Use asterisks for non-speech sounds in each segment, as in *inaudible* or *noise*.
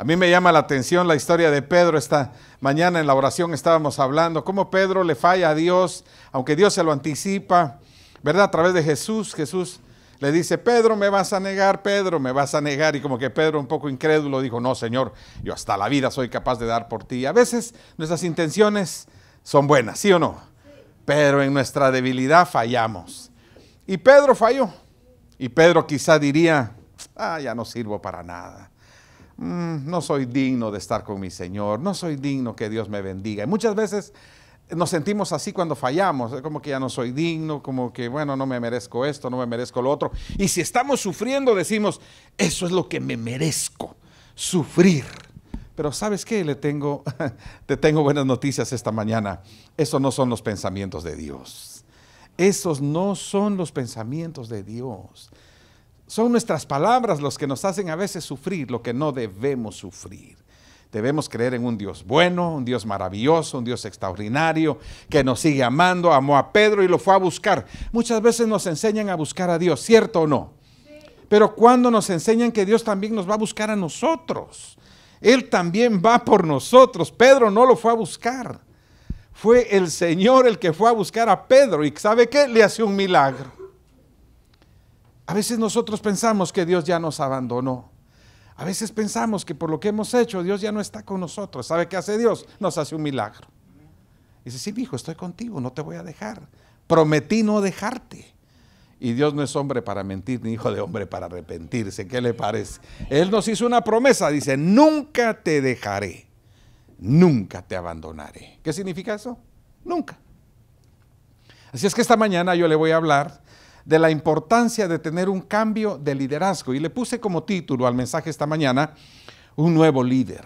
A mí me llama la atención la historia de Pedro. Esta mañana en la oración estábamos hablando cómo Pedro le falla a Dios, aunque Dios se lo anticipa, ¿verdad? A través de Jesús, Jesús le dice, Pedro, me vas a negar, Pedro, me vas a negar. Y como que Pedro, un poco incrédulo, dijo, no, Señor, yo hasta la vida soy capaz de dar por ti. A veces nuestras intenciones son buenas, ¿sí o no? Pero en nuestra debilidad fallamos. Y Pedro falló. Y Pedro quizá diría, ah, ya no sirvo para nada. Mm, no soy digno de estar con mi Señor, no soy digno que Dios me bendiga. Y muchas veces nos sentimos así cuando fallamos, como que ya no soy digno, como que bueno, no me merezco esto, no me merezco lo otro. Y si estamos sufriendo, decimos, eso es lo que me merezco, sufrir. Pero sabes qué, le tengo, *laughs* te tengo buenas noticias esta mañana. Esos no son los pensamientos de Dios. Esos no son los pensamientos de Dios. Son nuestras palabras los que nos hacen a veces sufrir lo que no debemos sufrir. Debemos creer en un Dios bueno, un Dios maravilloso, un Dios extraordinario, que nos sigue amando, amó a Pedro y lo fue a buscar. Muchas veces nos enseñan a buscar a Dios, ¿cierto o no? Pero cuando nos enseñan que Dios también nos va a buscar a nosotros, Él también va por nosotros. Pedro no lo fue a buscar. Fue el Señor el que fue a buscar a Pedro y ¿sabe qué? Le hace un milagro. A veces nosotros pensamos que Dios ya nos abandonó. A veces pensamos que por lo que hemos hecho Dios ya no está con nosotros. ¿Sabe qué hace Dios? Nos hace un milagro. Dice, sí, mi hijo, estoy contigo, no te voy a dejar. Prometí no dejarte. Y Dios no es hombre para mentir, ni hijo de hombre para arrepentirse. ¿Qué le parece? Él nos hizo una promesa, dice, nunca te dejaré, nunca te abandonaré. ¿Qué significa eso? Nunca. Así es que esta mañana yo le voy a hablar de la importancia de tener un cambio de liderazgo y le puse como título al mensaje esta mañana, un nuevo líder.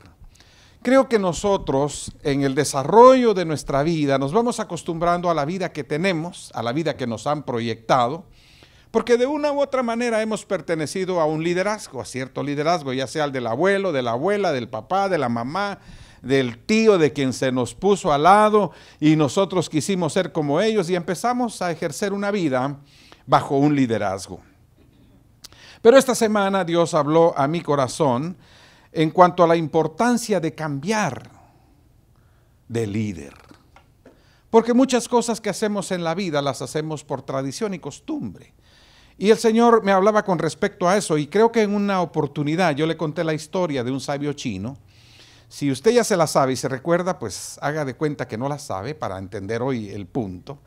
Creo que nosotros en el desarrollo de nuestra vida nos vamos acostumbrando a la vida que tenemos, a la vida que nos han proyectado, porque de una u otra manera hemos pertenecido a un liderazgo, a cierto liderazgo, ya sea el del abuelo, de la abuela, del papá, de la mamá, del tío de quien se nos puso al lado y nosotros quisimos ser como ellos y empezamos a ejercer una vida bajo un liderazgo. Pero esta semana Dios habló a mi corazón en cuanto a la importancia de cambiar de líder. Porque muchas cosas que hacemos en la vida las hacemos por tradición y costumbre. Y el Señor me hablaba con respecto a eso y creo que en una oportunidad yo le conté la historia de un sabio chino. Si usted ya se la sabe y se recuerda, pues haga de cuenta que no la sabe para entender hoy el punto.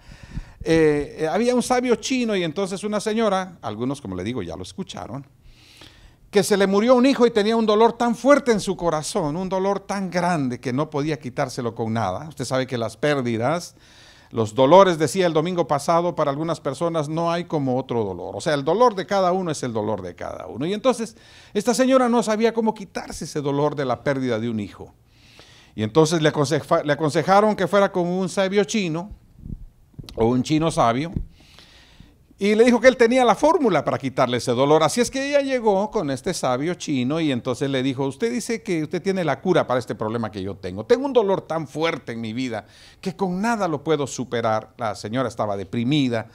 Eh, eh, había un sabio chino y entonces una señora, algunos como le digo ya lo escucharon, que se le murió un hijo y tenía un dolor tan fuerte en su corazón, un dolor tan grande que no podía quitárselo con nada. Usted sabe que las pérdidas, los dolores, decía el domingo pasado, para algunas personas no hay como otro dolor. O sea, el dolor de cada uno es el dolor de cada uno. Y entonces esta señora no sabía cómo quitarse ese dolor de la pérdida de un hijo. Y entonces le, le aconsejaron que fuera con un sabio chino, o un chino sabio, y le dijo que él tenía la fórmula para quitarle ese dolor. Así es que ella llegó con este sabio chino y entonces le dijo, usted dice que usted tiene la cura para este problema que yo tengo. Tengo un dolor tan fuerte en mi vida que con nada lo puedo superar. La señora estaba deprimida.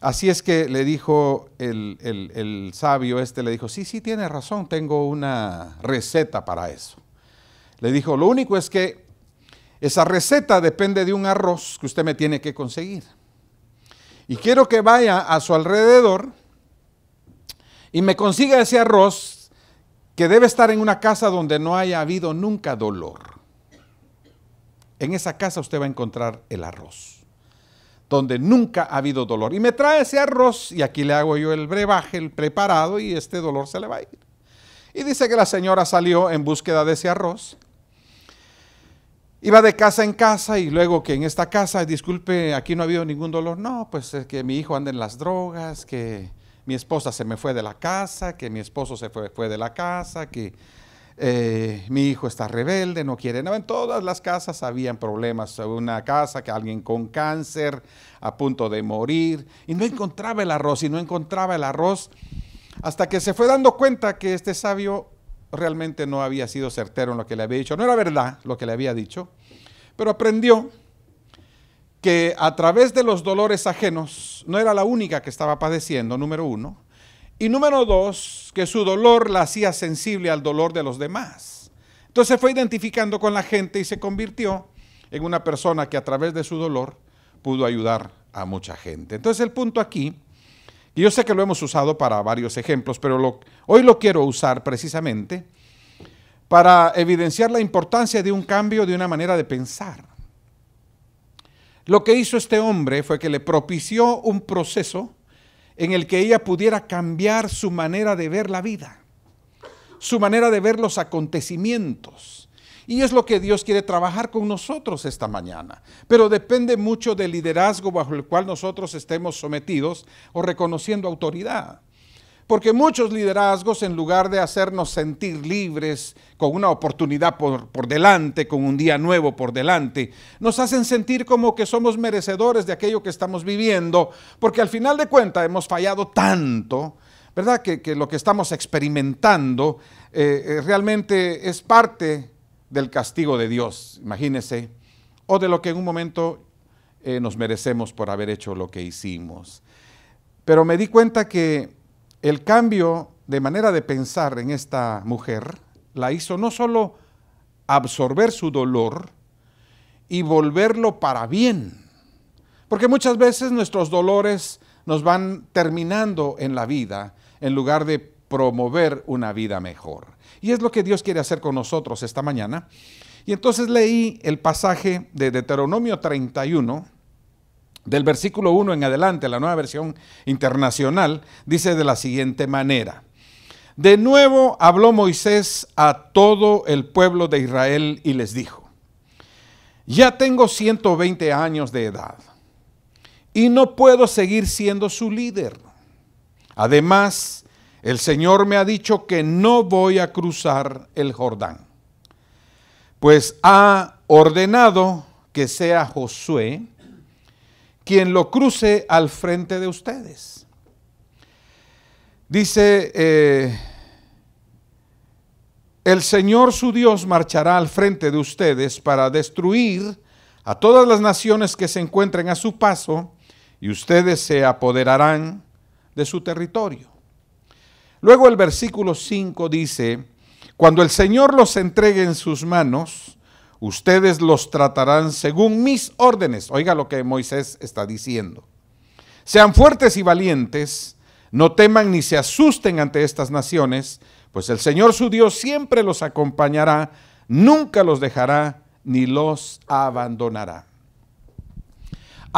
Así es que le dijo el, sabio este, le dijo, sí, sí, tiene razón, tengo una receta para eso. Le dijo, lo único es que esa receta depende de un arroz que usted me tiene que conseguir. Y quiero que vaya a su alrededor y me consiga ese arroz que debe estar en una casa donde no haya habido nunca dolor. En esa casa usted va a encontrar el arroz, donde nunca ha habido dolor. Y me trae ese arroz y aquí le hago yo el brebaje, el preparado y este dolor se le va a ir. Y dice que la señora salió en búsqueda de ese arroz Iba de casa en casa y luego que en esta casa, disculpe, aquí no ha habido ningún dolor. No, pues es que mi hijo anda en las drogas, que mi esposa se me fue de la casa, que mi esposo se fue, de la casa, que eh, mi hijo está rebelde, no quiere nada. En todas las casas habían problemas. Una casa que alguien con cáncer, a punto de morir, y no encontraba el arroz, y no encontraba el arroz, hasta que se fue dando cuenta que este sabio realmente no había sido certero en lo que le había dicho. No era verdad lo que le había dicho, pero aprendió que a través de los dolores ajenos no era la única que estaba padeciendo, número uno. Y número dos, que su dolor la hacía sensible al dolor de los demás. Entonces fue identificando con la gente y se convirtió en una persona que a través de su dolor pudo ayudar a mucha gente. Entonces el punto aquí y yo sé que lo hemos usado para varios ejemplos, pero hoy lo quiero usar precisamente para evidenciar la importancia de un cambio de una manera de pensar. Lo que hizo este hombre fue que le propició un proceso en el que ella pudiera cambiar su manera de ver la vida, su manera de ver los acontecimientos y es lo que Dios quiere trabajar con nosotros esta mañana. Pero depende mucho del liderazgo bajo el cual nosotros estemos sometidos o reconociendo autoridad. Porque muchos liderazgos, en lugar de hacernos sentir libres, con una oportunidad por, delante, con un día nuevo por delante, nos hacen sentir como que somos merecedores de aquello que estamos viviendo, porque al final de cuentas hemos fallado tanto, ¿verdad? Que, lo que estamos experimentando eh, eh, realmente es parte del castigo de Dios, imagínese, o de lo que en un momento eh, nos merecemos por haber hecho lo que hicimos. Pero me di cuenta que el cambio de manera de pensar en esta mujer la hizo no solo absorber su dolor y volverlo para bien, porque muchas veces nuestros dolores nos van terminando en la vida en lugar de promover una vida mejor. Y es lo que Dios quiere hacer con nosotros esta mañana. Y entonces leí el pasaje de Deuteronomio 31, del versículo 1 en adelante, la nueva versión internacional, dice de la siguiente manera. De nuevo habló Moisés a todo el pueblo de Israel y les dijo, ya tengo 120 años de edad y no puedo seguir siendo su líder. Además, el Señor me ha dicho que no voy a cruzar el Jordán, pues ha ordenado que sea Josué quien lo cruce al frente de ustedes. Dice, eh, el Señor su Dios marchará al frente de ustedes para destruir a todas las naciones que se encuentren a su paso y ustedes se apoderarán de su territorio. Luego el versículo 5 dice, cuando el Señor los entregue en sus manos, ustedes los tratarán según mis órdenes. Oiga lo que Moisés está diciendo. Sean fuertes y valientes, no teman ni se asusten ante estas naciones, pues el Señor su Dios siempre los acompañará, nunca los dejará ni los abandonará.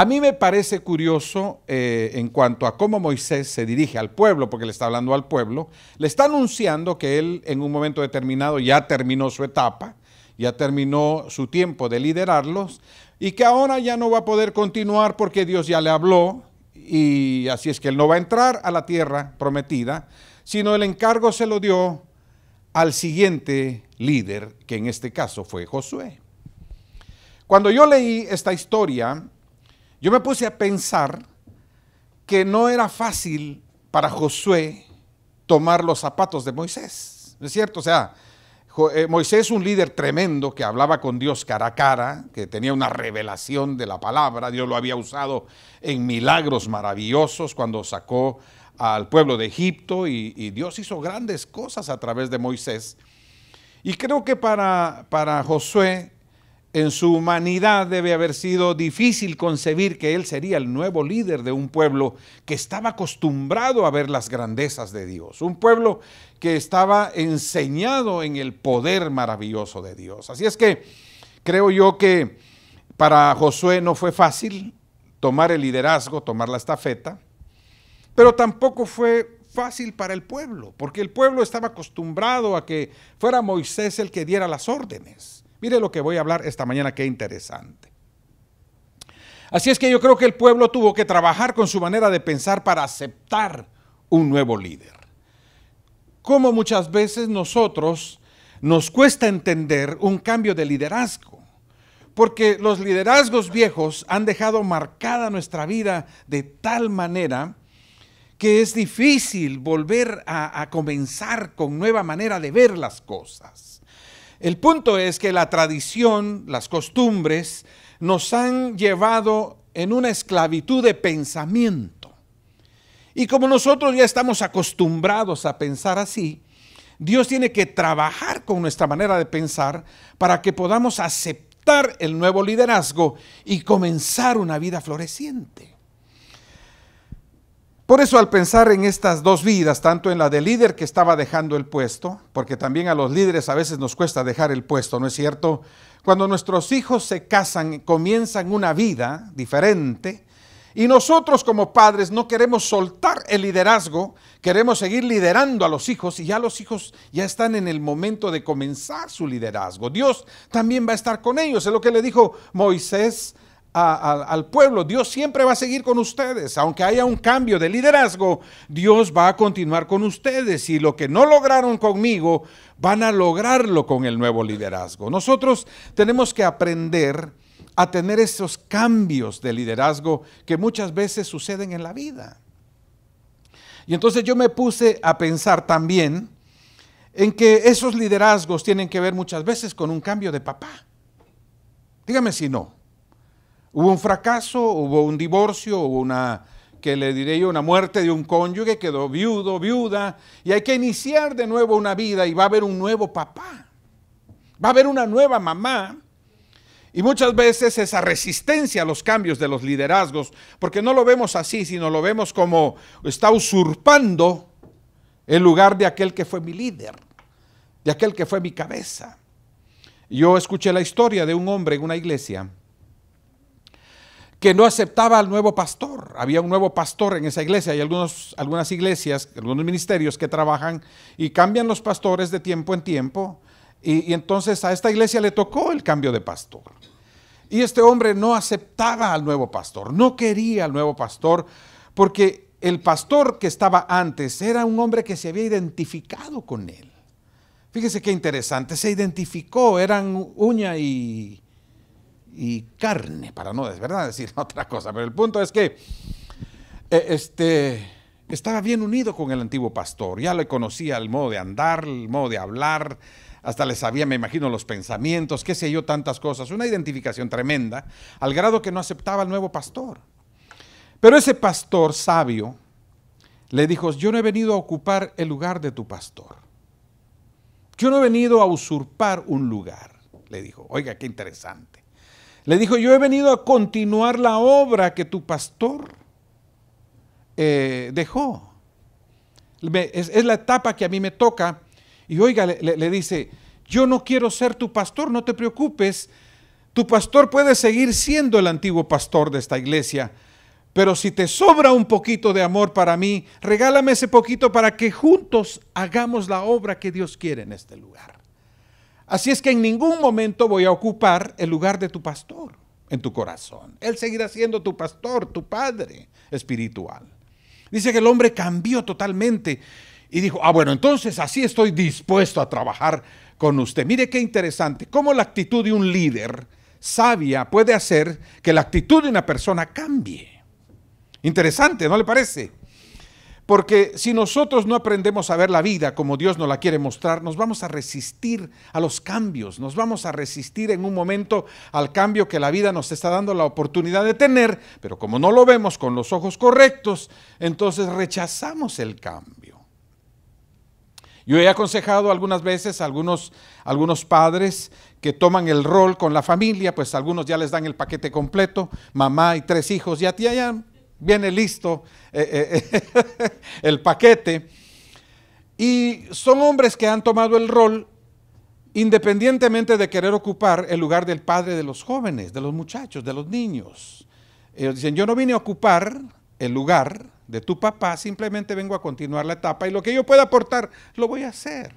A mí me parece curioso eh, en cuanto a cómo Moisés se dirige al pueblo, porque le está hablando al pueblo, le está anunciando que él en un momento determinado ya terminó su etapa, ya terminó su tiempo de liderarlos y que ahora ya no va a poder continuar porque Dios ya le habló y así es que él no va a entrar a la tierra prometida, sino el encargo se lo dio al siguiente líder, que en este caso fue Josué. Cuando yo leí esta historia, yo me puse a pensar que no era fácil para Josué tomar los zapatos de Moisés. ¿No es cierto? O sea, eh, Moisés, es un líder tremendo que hablaba con Dios cara a cara, que tenía una revelación de la palabra, Dios lo había usado en milagros maravillosos cuando sacó al pueblo de Egipto y, Dios hizo grandes cosas a través de Moisés. Y creo que para, para Josué en su humanidad debe haber sido difícil concebir que él sería el nuevo líder de un pueblo que estaba acostumbrado a ver las grandezas de Dios, un pueblo que estaba enseñado en el poder maravilloso de Dios. Así es que creo yo que para Josué no fue fácil tomar el liderazgo, tomar la estafeta, pero tampoco fue fácil para el pueblo, porque el pueblo estaba acostumbrado a que fuera Moisés el que diera las órdenes. Mire lo que voy a hablar esta mañana, qué interesante. Así es que yo creo que el pueblo tuvo que trabajar con su manera de pensar para aceptar un nuevo líder. Como muchas veces nosotros nos cuesta entender un cambio de liderazgo, porque los liderazgos viejos han dejado marcada nuestra vida de tal manera que es difícil volver a, a comenzar con nueva manera de ver las cosas. El punto es que la tradición, las costumbres, nos han llevado en una esclavitud de pensamiento. Y como nosotros ya estamos acostumbrados a pensar así, Dios tiene que trabajar con nuestra manera de pensar para que podamos aceptar el nuevo liderazgo y comenzar una vida floreciente. Por eso al pensar en estas dos vidas, tanto en la del líder que estaba dejando el puesto, porque también a los líderes a veces nos cuesta dejar el puesto, ¿no es cierto? Cuando nuestros hijos se casan, comienzan una vida diferente y nosotros como padres no queremos soltar el liderazgo, queremos seguir liderando a los hijos y ya los hijos ya están en el momento de comenzar su liderazgo. Dios también va a estar con ellos, es lo que le dijo Moisés al pueblo, Dios siempre va a seguir con ustedes. Aunque haya un cambio de liderazgo, Dios va a continuar con ustedes. Y lo que no lograron conmigo, van a lograrlo con el nuevo liderazgo. Nosotros tenemos que aprender a tener esos cambios de liderazgo que muchas veces suceden en la vida. Y entonces yo me puse a pensar también en que esos liderazgos tienen que ver muchas veces con un cambio de papá. Dígame si no. Hubo un fracaso, hubo un divorcio, hubo una, que le diré yo, una muerte de un cónyuge, quedó viudo, viuda, y hay que iniciar de nuevo una vida y va a haber un nuevo papá, va a haber una nueva mamá. Y muchas veces esa resistencia a los cambios de los liderazgos, porque no lo vemos así, sino lo vemos como está usurpando el lugar de aquel que fue mi líder, de aquel que fue mi cabeza. Yo escuché la historia de un hombre en una iglesia que no aceptaba al nuevo pastor. Había un nuevo pastor en esa iglesia. Hay algunos, algunas iglesias, algunos ministerios que trabajan y cambian los pastores de tiempo en tiempo. Y, y, entonces a esta iglesia le tocó el cambio de pastor. Y este hombre no aceptaba al nuevo pastor, no quería al nuevo pastor, porque el pastor que estaba antes era un hombre que se había identificado con él. Fíjese qué interesante, se identificó, eran uña y, y carne, para no es verdad *laughs* decir otra cosa, pero el punto es que eh, este, estaba bien unido con el antiguo pastor, ya le conocía el modo de andar, el modo de hablar, hasta le sabía, me imagino, los pensamientos, qué sé yo, tantas cosas, una identificación tremenda, al grado que no aceptaba al nuevo pastor. Pero ese pastor sabio le dijo, yo no he venido a ocupar el lugar de tu pastor. Yo no he venido a usurpar un lugar, le dijo. Oiga, qué interesante. Le dijo, yo he venido a continuar la obra que tu pastor eh, dejó. es, la etapa que a mí me toca. Y oiga, le dice, yo no quiero ser tu pastor, no te preocupes. Tu pastor puede seguir siendo el antiguo pastor de esta iglesia, pero si te sobra un poquito de amor para mí, regálame ese poquito para que juntos hagamos la obra que Dios quiere en este lugar. Así es que en ningún momento voy a ocupar el lugar de tu pastor en tu corazón. Él seguirá siendo tu pastor, tu padre espiritual. Dice que el hombre cambió totalmente y dijo, ah, bueno, entonces así estoy dispuesto a trabajar con usted. Mire qué interesante, cómo la actitud de un líder sabia puede hacer que la actitud de una persona cambie. Interesante, ¿no le parece? Porque si nosotros no aprendemos a ver la vida como Dios nos la quiere mostrar, nos vamos a resistir a los cambios, nos vamos a resistir en un momento al cambio que la vida nos está dando la oportunidad de tener, pero como no lo vemos con los ojos correctos, entonces rechazamos el cambio. Yo he aconsejado algunas veces a algunos, algunos padres que toman el rol con la familia, pues algunos ya les dan el paquete completo, mamá y tres hijos, ya, ti ya viene listo eh, eh, eh, *laughs* el paquete. Y son hombres que han tomado el rol independientemente de querer ocupar el lugar del padre de los jóvenes, de los muchachos, de los niños. Ellos dicen, yo no vine a ocupar el lugar de tu papá, simplemente vengo a continuar la etapa y lo que yo pueda aportar, lo voy a hacer.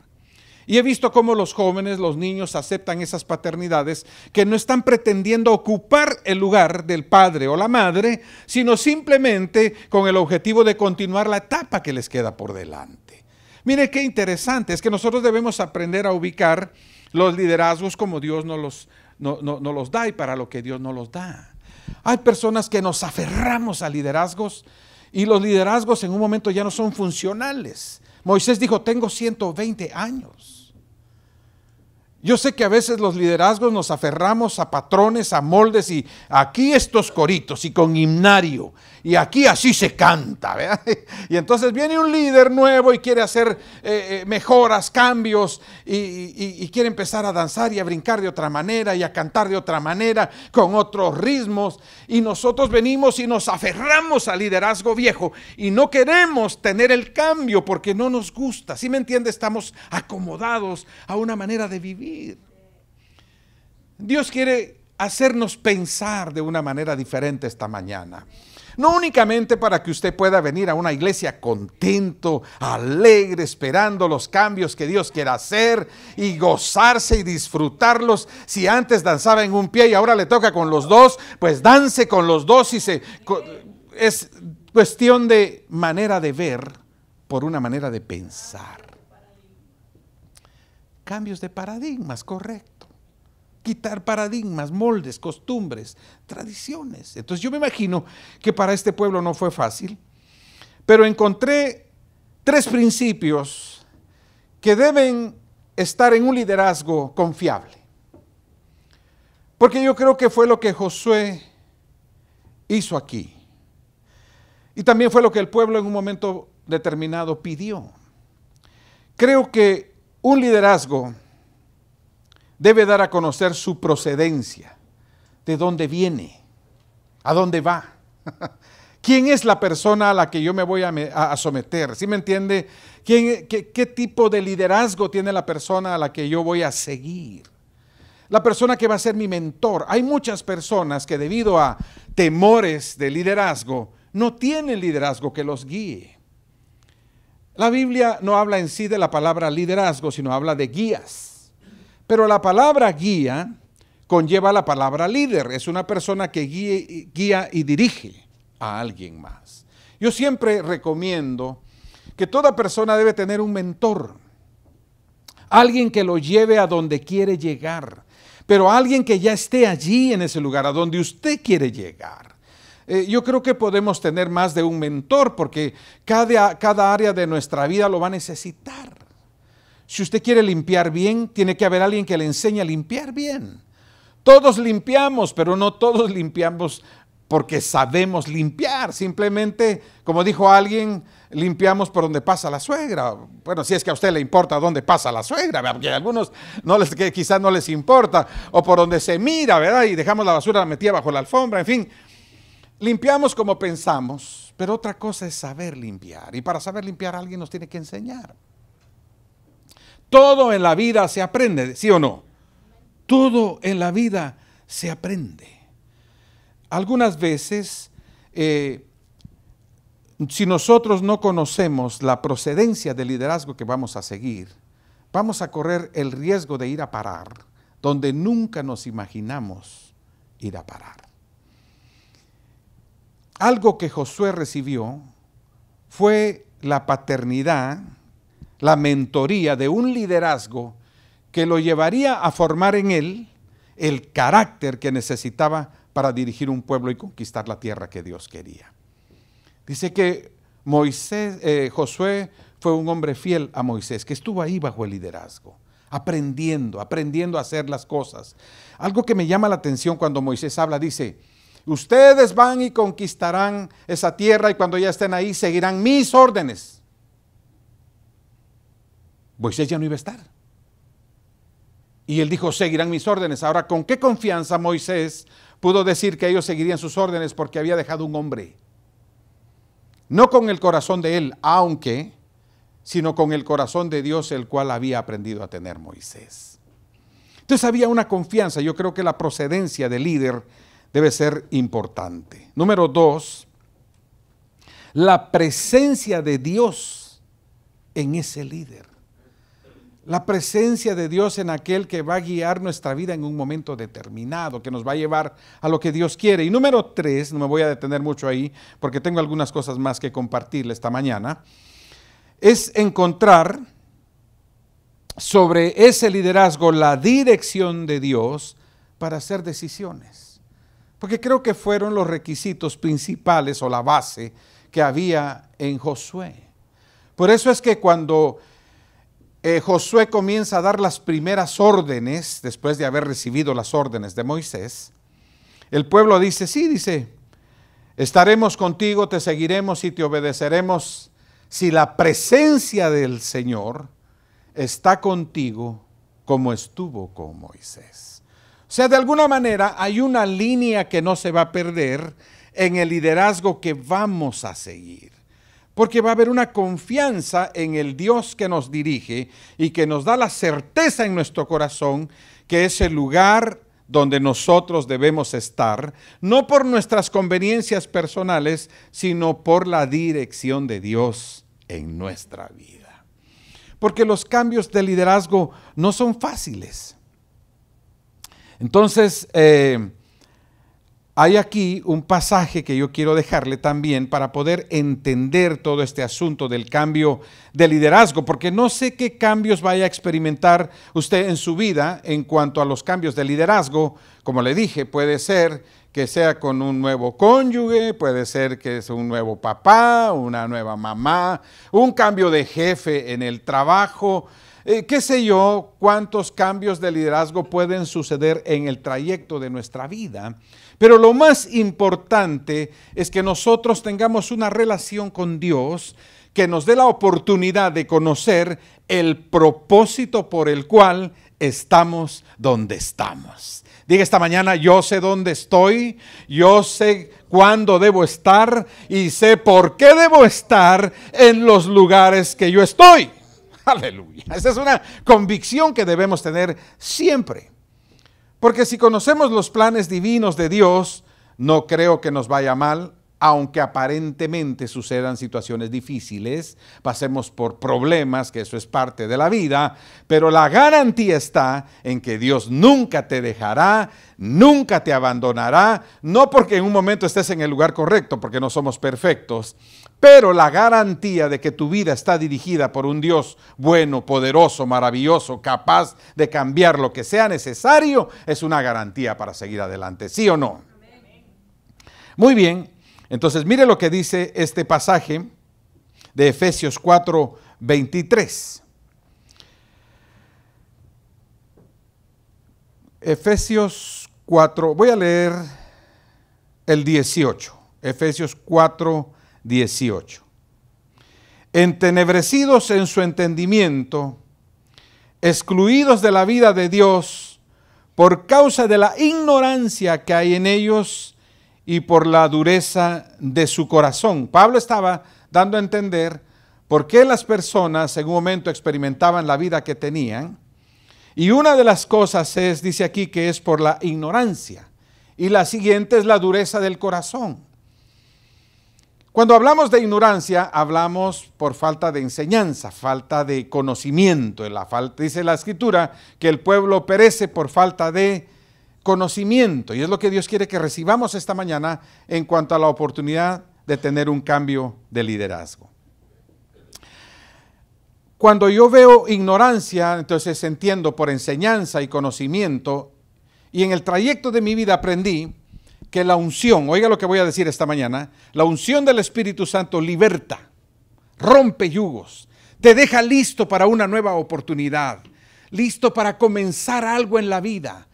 Y he visto cómo los jóvenes, los niños aceptan esas paternidades que no están pretendiendo ocupar el lugar del padre o la madre, sino simplemente con el objetivo de continuar la etapa que les queda por delante. Mire qué interesante, es que nosotros debemos aprender a ubicar los liderazgos como Dios nos los, no, los da y para lo que Dios no los da. Hay personas que nos aferramos a liderazgos y los liderazgos en un momento ya no son funcionales Moisés dijo, tengo 120 años. Yo sé que a veces los liderazgos nos aferramos a patrones, a moldes y aquí estos coritos y con himnario y aquí así se canta. ¿verdad? *laughs* Y entonces viene un líder nuevo y quiere hacer eh, eh, mejoras, cambios y, quiere empezar a danzar y a brincar de otra manera y a cantar de otra manera con otros ritmos. Y nosotros venimos y nos aferramos al liderazgo viejo y no queremos tener el cambio porque no nos gusta. Si ¿Sí me entiende? Estamos acomodados a una manera de vivir. Dios quiere hacernos pensar de una manera diferente esta mañana. No únicamente para que usted pueda venir a una iglesia contento, alegre, esperando los cambios que Dios quiera hacer y gozarse y disfrutarlos. Si antes danzaba en un pie y ahora le toca con los dos, pues dance con los dos y se... Es cuestión de manera de ver por una manera de pensar cambios de paradigmas, correcto. Quitar paradigmas, moldes, costumbres, tradiciones. Entonces yo me imagino que para este pueblo no fue fácil, pero encontré tres principios que deben estar en un liderazgo confiable. Porque yo creo que fue lo que Josué hizo aquí. Y también fue lo que el pueblo en un momento determinado pidió. Creo que un liderazgo debe dar a conocer su procedencia, de dónde viene, a dónde va. *laughs* ¿Quién es la persona a la que yo me voy a, someter? ¿Sí me entiende? qué, qué, tipo de liderazgo tiene la persona a la que yo voy a seguir? La persona que va a ser mi mentor. Hay muchas personas que debido a temores de liderazgo no tienen liderazgo que los guíe. La Biblia no habla en sí de la palabra liderazgo, sino habla de guías. Pero la palabra guía conlleva la palabra líder. Es una persona que guía y dirige a alguien más. Yo siempre recomiendo que toda persona debe tener un mentor. Alguien que lo lleve a donde quiere llegar. Pero alguien que ya esté allí en ese lugar, a donde usted quiere llegar. Eh, yo creo que podemos tener más de un mentor porque cada, cada área de nuestra vida lo va a necesitar. Si usted quiere limpiar bien, tiene que haber alguien que le enseñe a limpiar bien. Todos limpiamos, pero no todos limpiamos porque sabemos limpiar. Simplemente, como dijo alguien, limpiamos por donde pasa la suegra. Bueno, si es que a usted le importa dónde pasa la suegra, porque a algunos no les, quizás no les importa, o por donde se mira, ¿verdad? Y dejamos la basura metida bajo la alfombra, en fin. Limpiamos como pensamos, pero otra cosa es saber limpiar. Y para saber limpiar alguien nos tiene que enseñar. Todo en la vida se aprende, ¿sí o no? Todo en la vida se aprende. Algunas veces, eh, si nosotros no conocemos la procedencia del liderazgo que vamos a seguir, vamos a correr el riesgo de ir a parar donde nunca nos imaginamos ir a parar. Algo que Josué recibió fue la paternidad, la mentoría de un liderazgo que lo llevaría a formar en él el carácter que necesitaba para dirigir un pueblo y conquistar la tierra que Dios quería. Dice que Moisés, eh, Josué fue un hombre fiel a Moisés, que estuvo ahí bajo el liderazgo, aprendiendo, aprendiendo a hacer las cosas. Algo que me llama la atención cuando Moisés habla, dice, Ustedes van y conquistarán esa tierra y cuando ya estén ahí seguirán mis órdenes. Moisés ya no iba a estar. Y él dijo, seguirán mis órdenes. Ahora, ¿con qué confianza Moisés pudo decir que ellos seguirían sus órdenes porque había dejado un hombre? No con el corazón de él, aunque, sino con el corazón de Dios, el cual había aprendido a tener Moisés. Entonces había una confianza, yo creo que la procedencia del líder debe ser importante. Número dos, la presencia de Dios en ese líder. La presencia de Dios en aquel que va a guiar nuestra vida en un momento determinado, que nos va a llevar a lo que Dios quiere. Y número tres, no me voy a detener mucho ahí porque tengo algunas cosas más que compartirle esta mañana, es encontrar sobre ese liderazgo la dirección de Dios para hacer decisiones. Porque creo que fueron los requisitos principales o la base que había en Josué. Por eso es que cuando eh, Josué comienza a dar las primeras órdenes, después de haber recibido las órdenes de Moisés, el pueblo dice, sí, dice, estaremos contigo, te seguiremos y te obedeceremos si la presencia del Señor está contigo como estuvo con Moisés sea, de alguna manera hay una línea que no se va a perder en el liderazgo que vamos a seguir. Porque va a haber una confianza en el Dios que nos dirige y que nos da la certeza en nuestro corazón que es el lugar donde nosotros debemos estar, no por nuestras conveniencias personales, sino por la dirección de Dios en nuestra vida. Porque los cambios de liderazgo no son fáciles. Entonces, eh, hay aquí un pasaje que yo quiero dejarle también para poder entender todo este asunto del cambio de liderazgo, porque no sé qué cambios vaya a experimentar usted en su vida en cuanto a los cambios de liderazgo. Como le dije, puede ser que sea con un nuevo cónyuge, puede ser que es un nuevo papá, una nueva mamá, un cambio de jefe en el trabajo, eh, qué sé yo, cuántos cambios de liderazgo pueden suceder en el trayecto de nuestra vida. Pero lo más importante es que nosotros tengamos una relación con Dios que nos dé la oportunidad de conocer el propósito por el cual estamos donde estamos. Diga esta mañana, yo sé dónde estoy, yo sé cuándo debo estar y sé por qué debo estar en los lugares que yo estoy. Aleluya. Esa es una convicción que debemos tener siempre. Porque si conocemos los planes divinos de Dios, no creo que nos vaya mal aunque aparentemente sucedan situaciones difíciles, pasemos por problemas, que eso es parte de la vida, pero la garantía está en que Dios nunca te dejará, nunca te abandonará, no porque en un momento estés en el lugar correcto, porque no somos perfectos, pero la garantía de que tu vida está dirigida por un Dios bueno, poderoso, maravilloso, capaz de cambiar lo que sea necesario, es una garantía para seguir adelante, ¿sí o no? Muy bien. Entonces, mire lo que dice este pasaje de Efesios 4, 23. Efesios 4, voy a leer el 18. Efesios 4, 18. Entenebrecidos en su entendimiento, excluidos de la vida de Dios por causa de la ignorancia que hay en ellos, y por la dureza de su corazón. Pablo estaba dando a entender por qué las personas en un momento experimentaban la vida que tenían. Y una de las cosas es, dice aquí, que es por la ignorancia. Y la siguiente es la dureza del corazón. Cuando hablamos de ignorancia, hablamos por falta de enseñanza, falta de conocimiento. La falta, dice la escritura que el pueblo perece por falta de conocimiento. Y es lo que Dios quiere que recibamos esta mañana en cuanto a la oportunidad de tener un cambio de liderazgo. Cuando yo veo ignorancia, entonces entiendo por enseñanza y conocimiento. Y en el trayecto de mi vida aprendí que la unción, oiga lo que voy a decir esta mañana, la unción del Espíritu Santo liberta, rompe yugos, te deja listo para una nueva oportunidad, listo para comenzar algo en la vida,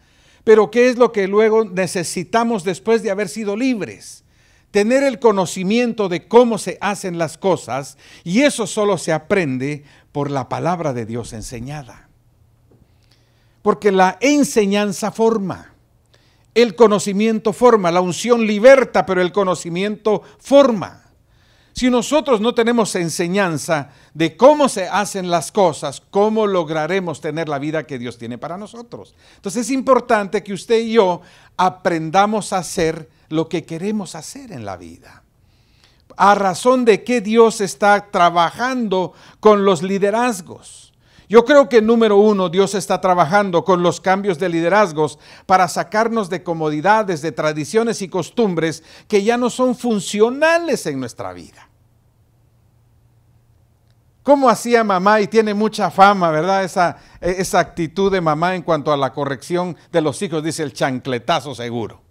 pero ¿qué es lo que luego necesitamos después de haber sido libres? Tener el conocimiento de cómo se hacen las cosas y eso solo se aprende por la palabra de Dios enseñada. Porque la enseñanza forma, el conocimiento forma, la unción liberta, pero el conocimiento forma. Si nosotros no tenemos enseñanza de cómo se hacen las cosas, ¿cómo lograremos tener la vida que Dios tiene para nosotros? Entonces es importante que usted y yo aprendamos a hacer lo que queremos hacer en la vida. A razón de que Dios está trabajando con los liderazgos. Yo creo que número uno, Dios está trabajando con los cambios de liderazgos para sacarnos de comodidades, de tradiciones y costumbres que ya no son funcionales en nuestra vida. ¿Cómo hacía mamá? Y tiene mucha fama, ¿verdad? Esa, e, esa actitud de mamá en cuanto a la corrección de los hijos, dice el chancletazo seguro.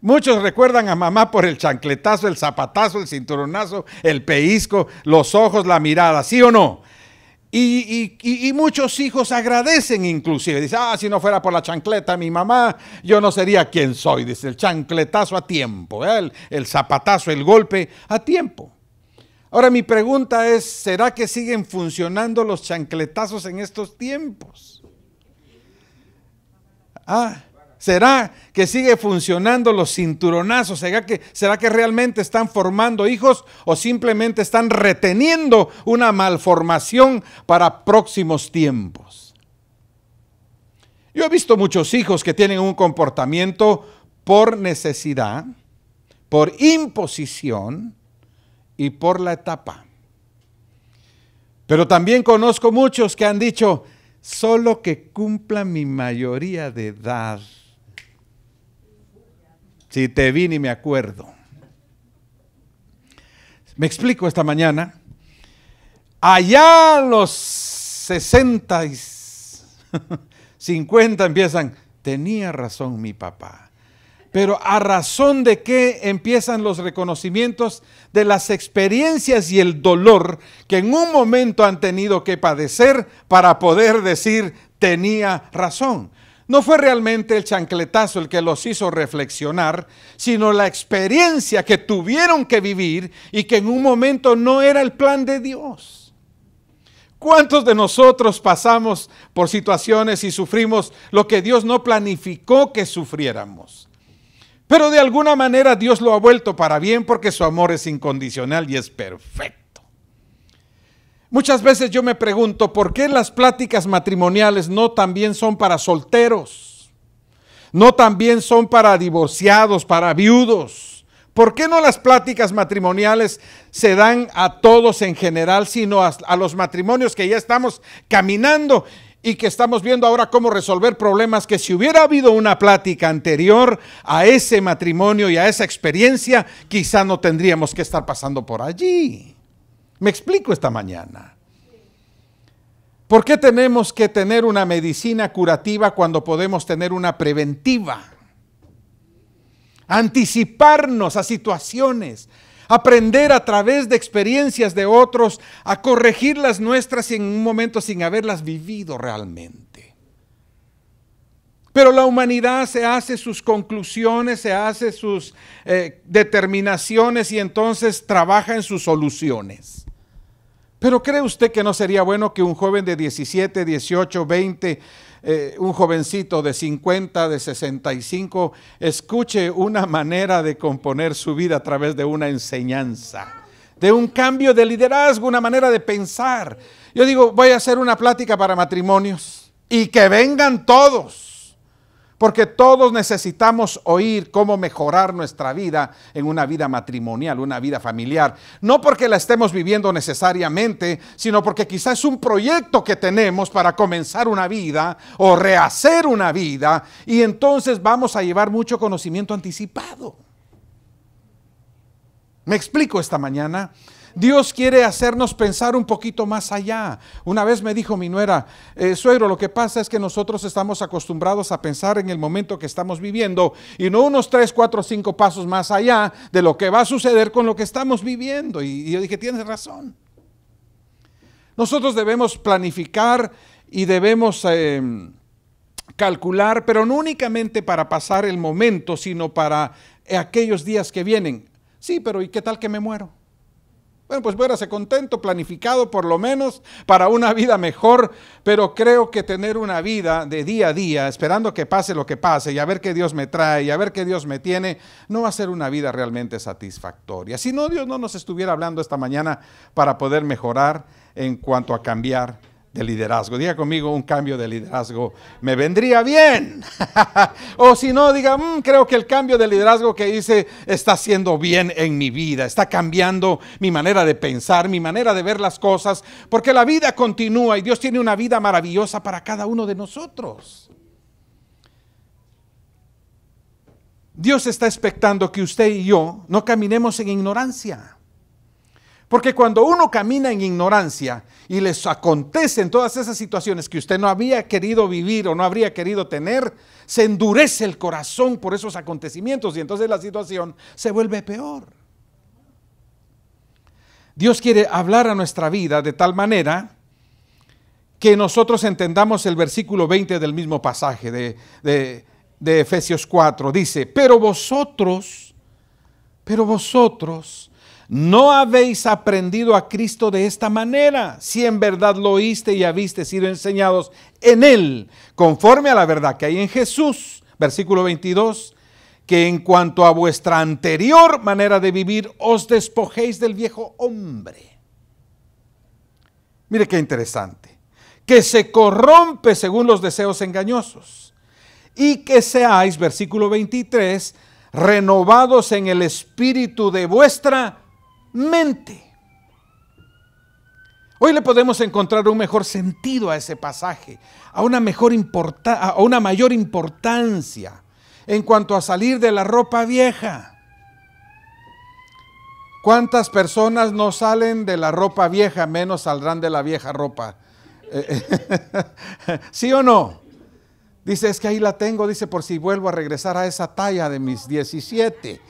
Muchos recuerdan a mamá por el chancletazo, el zapatazo, el cinturonazo, el peisco, los ojos, la mirada, ¿sí o no? Y, muchos hijos agradecen inclusive. Dicen, ah, si no fuera por la chancleta mi mamá, yo no sería quien soy. Dice, el chancletazo a tiempo, ¿eh? el, el zapatazo, el golpe a tiempo. Ahora mi pregunta es, ¿será que siguen funcionando los chancletazos en estos tiempos? Ah, ¿será que sigue funcionando los cinturonazos? ¿Será que, ¿Será que realmente están formando hijos o simplemente están reteniendo una malformación para próximos tiempos? Yo he visto muchos hijos que tienen un comportamiento por necesidad, por imposición, y por la etapa. Pero también conozco muchos que han dicho, solo que cumpla mi mayoría de edad. Si te vi ni me acuerdo. Me explico esta mañana. Allá los 60 y 50 *laughs* empiezan, tenía razón mi papá. Pero a razón de qué empiezan los reconocimientos de las experiencias y el dolor que en un momento han tenido que padecer para poder decir tenía razón. No fue realmente el chancletazo el que los hizo reflexionar, sino la experiencia que tuvieron que vivir y que en un momento no era el plan de Dios. ¿Cuántos de nosotros pasamos por situaciones y sufrimos lo que Dios no planificó que sufriéramos? Pero de alguna manera Dios lo ha vuelto para bien porque su amor es incondicional y es perfecto. Muchas veces yo me pregunto por qué las pláticas matrimoniales no también son para solteros, no también son para divorciados, para viudos. ¿Por qué no las pláticas matrimoniales se dan a todos en general, sino a, los matrimonios que ya estamos caminando y que estamos viendo ahora cómo resolver problemas que si hubiera habido una plática anterior a ese matrimonio y a esa experiencia, quizá no tendríamos que estar pasando por allí. Me explico esta mañana. ¿Por qué tenemos que tener una medicina curativa cuando podemos tener una preventiva? Anticiparnos a situaciones, aprender a través de experiencias de otros a corregir las nuestras en un momento sin haberlas vivido realmente. Pero la humanidad se hace sus conclusiones, se hace sus eh, determinaciones y entonces trabaja en sus soluciones. Pero ¿cree usted que no sería bueno que un joven de 17, 18, 20 eh, un jovencito de 50, de 65, escuche una manera de componer su vida a través de una enseñanza, de un cambio de liderazgo, una manera de pensar. Yo digo, voy a hacer una plática para matrimonios y que vengan todos porque todos necesitamos oír cómo mejorar nuestra vida en una vida matrimonial, una vida familiar. No porque la estemos viviendo necesariamente, sino porque quizás es un proyecto que tenemos para comenzar una vida o rehacer una vida. Y entonces vamos a llevar mucho conocimiento anticipado. Me explico esta mañana. Dios quiere hacernos pensar un poquito más allá. Una vez me dijo mi nuera, eh, suegro, lo que pasa es que nosotros estamos acostumbrados a pensar en el momento que estamos viviendo y no unos 3, 4, cinco pasos más allá de lo que va a suceder con lo que estamos viviendo. Y, yo dije, tienes razón. Nosotros debemos planificar y debemos... Em, calcular, pero no únicamente para pasar el momento, sino para aquellos días que vienen. Sí, pero ¿y qué tal que me muero? Bueno, pues fuérase contento, planificado por lo menos para una vida mejor, pero creo que tener una vida de día a día, esperando que pase lo que pase y a ver qué Dios me trae y a ver qué Dios me tiene, no va a ser una vida realmente satisfactoria. Si no, Dios no nos estuviera hablando esta mañana para poder mejorar en cuanto a cambiar de liderazgo. Diga conmigo un cambio de liderazgo. Me vendría bien. *laughs* o si no, diga, mm, creo que el cambio de liderazgo que hice está haciendo bien en mi vida. Está cambiando mi manera de pensar, mi manera de ver las cosas. Porque la vida continúa y Dios tiene una vida maravillosa para cada uno de nosotros. Dios está expectando que usted y yo no caminemos en ignorancia. Porque cuando uno camina en ignorancia y les acontecen todas esas situaciones que usted no había querido vivir o no habría querido tener, se endurece el corazón por esos acontecimientos y entonces la situación se vuelve peor. Dios quiere hablar a nuestra vida de tal manera que nosotros entendamos el versículo 20 del mismo pasaje de, de, Efesios 4. Dice, pero vosotros, pero vosotros, ¿No habéis aprendido a Cristo de esta manera? Si en verdad lo oíste y habiste sido enseñados en Él, conforme a la verdad que hay en Jesús. Versículo 22, que en cuanto a vuestra anterior manera de vivir, os despojéis del viejo hombre. Mire qué interesante. Que se corrompe según los deseos engañosos. Y que seáis, versículo 23, renovados en el espíritu de vuestra mente. Hoy le podemos encontrar un mejor sentido a ese pasaje, a una, mejor a una mayor importancia en cuanto a salir de la ropa vieja. ¿Cuántas personas no salen de la ropa vieja, menos saldrán de la vieja ropa? Eh, *laughs* ¿Sí o no? Dice, es que ahí la tengo, dice, por si vuelvo a regresar a esa talla de mis 17.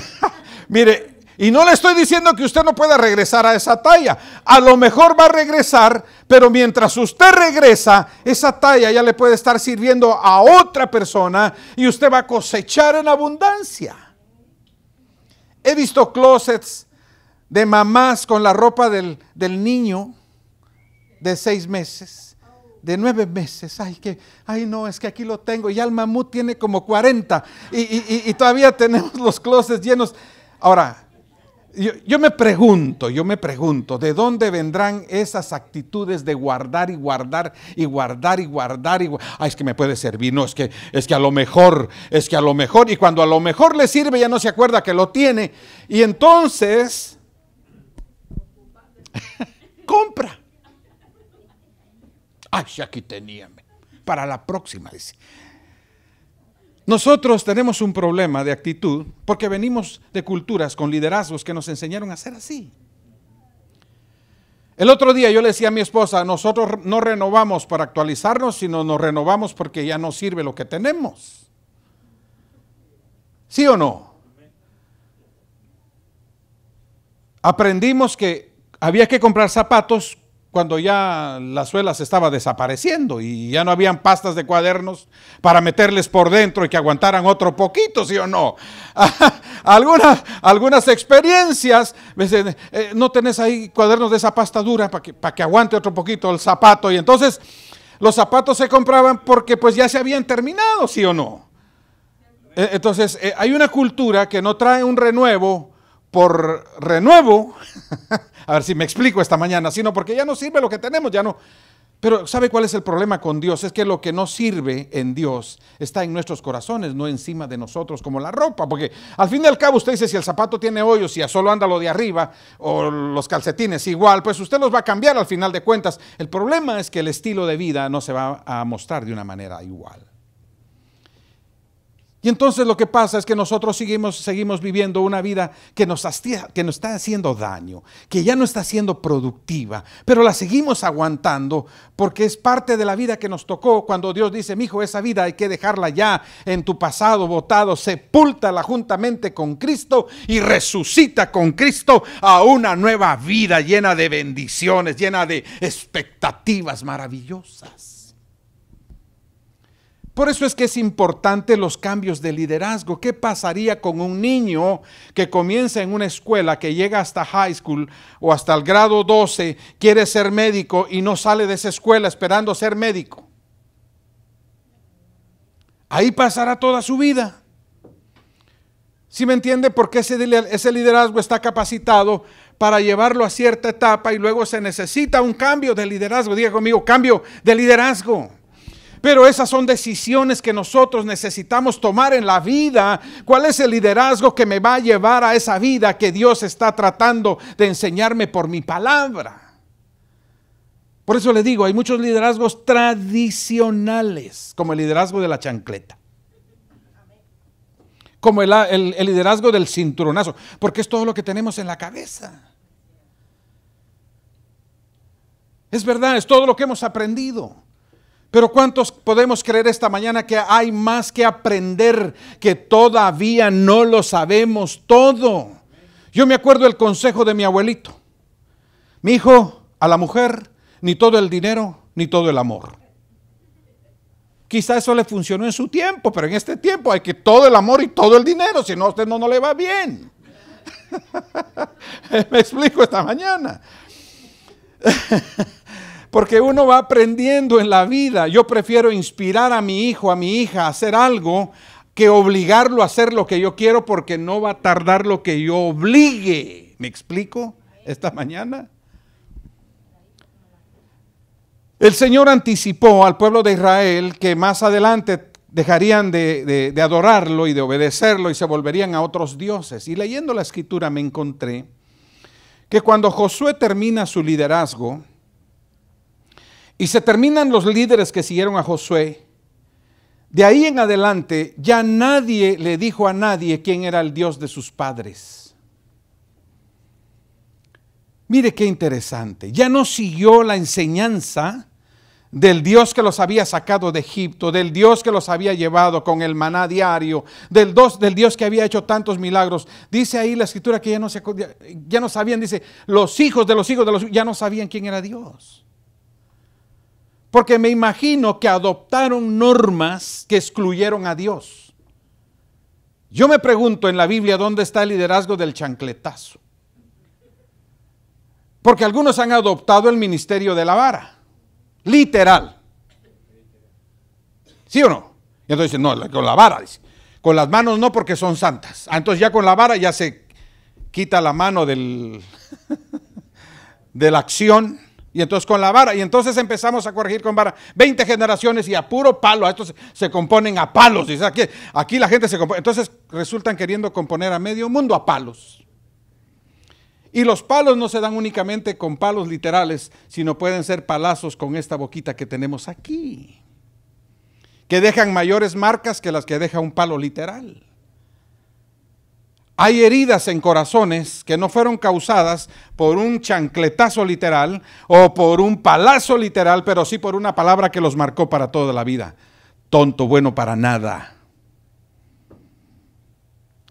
*laughs* Mire, y no le estoy diciendo que usted no pueda regresar a esa talla. A lo mejor va a regresar, pero mientras usted regresa, esa talla ya le puede estar sirviendo a otra persona y usted va a cosechar en abundancia. He visto closets de mamás con la ropa del, niño de seis meses, de nueve meses. Ay, que, ay, no, es que aquí lo tengo. Ya el mamut tiene como 40 y todavía tenemos los closets llenos. Ahora, yo, me pregunto, yo me pregunto, ¿de dónde vendrán esas actitudes de guardar y guardar y guardar y guardar y Ay, ah, es que me puede servir, no, es que, es que a lo mejor, es que a lo mejor, y cuando a lo mejor le sirve ya no se acuerda que lo tiene. Y entonces, *laughs* compra. Ay, aquí teníame. Para la próxima, dice. Nosotros tenemos un problema de actitud porque venimos de culturas con liderazgos que nos enseñaron a ser así. El otro día yo le decía a mi esposa, nosotros no renovamos para actualizarnos, sino nos renovamos porque ya no sirve lo que tenemos. ¿Sí o no? Aprendimos que había que comprar zapatos cuando ya las suelas se estaba desapareciendo y ya no habían pastas de cuadernos para meterles por dentro y que aguantaran otro poquito, ¿sí o no? *laughs* algunas, algunas experiencias, eh, no tenés ahí cuadernos de esa pasta dura para que, para que aguante otro poquito el zapato y entonces los zapatos se compraban porque pues ya se habían terminado, ¿sí o no? E, entonces, eh, hay una cultura que no trae un renuevo por renuevo, *laughs* a ver si me explico esta mañana, sino porque ya no sirve lo que tenemos, ya no. Pero ¿sabe cuál es el problema con Dios? Es que lo que no sirve en Dios está en nuestros corazones, no encima de nosotros como la ropa. Porque al fin y al cabo usted dice, si el zapato tiene hoyos, si solo anda lo de arriba, o los calcetines igual, pues usted los va a cambiar al final de cuentas. El problema es que el estilo de vida no se va a mostrar de una manera igual. Y entonces lo que pasa es que nosotros seguimos, seguimos viviendo una vida que nos, que nos está haciendo daño, que ya no está siendo productiva, pero la seguimos aguantando porque es parte de la vida que nos tocó cuando Dios dice, mi hijo, esa vida hay que dejarla ya en tu pasado botado, sepúltala juntamente con Cristo y resucita con Cristo a una nueva vida llena de bendiciones, llena de expectativas maravillosas. Por eso es que es importante los cambios de liderazgo. ¿Qué pasaría con un niño que comienza en una escuela, que llega hasta high school o hasta el grado 12, quiere ser médico y no sale de esa escuela esperando ser médico? Ahí pasará toda su vida. ¿Sí me entiende? por qué ese liderazgo está capacitado para llevarlo a cierta etapa y luego se necesita un cambio de liderazgo. Diga conmigo, cambio de liderazgo. Pero esas son decisiones que nosotros necesitamos tomar en la vida. ¿Cuál es el liderazgo que me va a llevar a esa vida que Dios está tratando de enseñarme por mi palabra? Por eso le digo, hay muchos liderazgos tradicionales, como el liderazgo de la chancleta como el, liderazgo del cinturonazo, porque es todo lo que tenemos en la cabeza. Es verdad, es todo lo que hemos aprendido. Pero ¿cuántos podemos creer esta mañana que hay más que aprender, que todavía no lo sabemos todo? Yo me acuerdo el consejo de mi abuelito. Mi hijo, a la mujer, ni todo el dinero, ni todo el amor. Quizá eso le funcionó en su tiempo, pero en este tiempo hay que todo el amor y todo el dinero, si no a usted no, no le va bien. *laughs* me explico esta mañana. *laughs* Porque uno va aprendiendo en la vida. Yo prefiero inspirar a mi hijo, a mi hija a hacer algo que obligarlo a hacer lo que yo quiero porque no va a tardar lo que yo obligue. ¿Me explico esta mañana? El Señor anticipó al pueblo de Israel que más adelante dejarían de, de, adorarlo y de obedecerlo y se volverían a otros dioses. Y leyendo la escritura me encontré que cuando Josué termina su liderazgo, y se terminan los líderes que siguieron a Josué. De ahí en adelante ya nadie le dijo a nadie quién era el Dios de sus padres. Mire qué interesante. Ya no siguió la enseñanza del Dios que los había sacado de Egipto, del Dios que los había llevado con el maná diario, del, Dios que había hecho tantos milagros. Dice ahí la escritura que ya no, se, ya no sabían, dice, los hijos de los hijos de los hijos, ya no sabían quién era Dios. Porque me imagino que adoptaron normas que excluyeron a Dios. Yo me pregunto en la Biblia dónde está el liderazgo del chancletazo. Porque algunos han adoptado el ministerio de la vara. Literal. ¿Sí o no? Y entonces no, con la vara, Con las manos no porque son santas. Ah, entonces ya con la vara ya se quita la mano del, *laughs* de la acción y entonces con la vara, y entonces empezamos a corregir con vara. 20 generaciones y a puro palo, a estos se componen a palos. Dice, aquí, aquí la gente se compone. Entonces resultan queriendo componer a medio mundo a palos. Y los palos no se dan únicamente con palos literales, sino pueden ser palazos con esta boquita que tenemos aquí, que dejan mayores marcas que las que deja un palo literal. Hay heridas en corazones que no fueron causadas por un chancletazo literal o por un palazo literal, pero sí por una palabra que los marcó para toda la vida. Tonto, bueno para nada.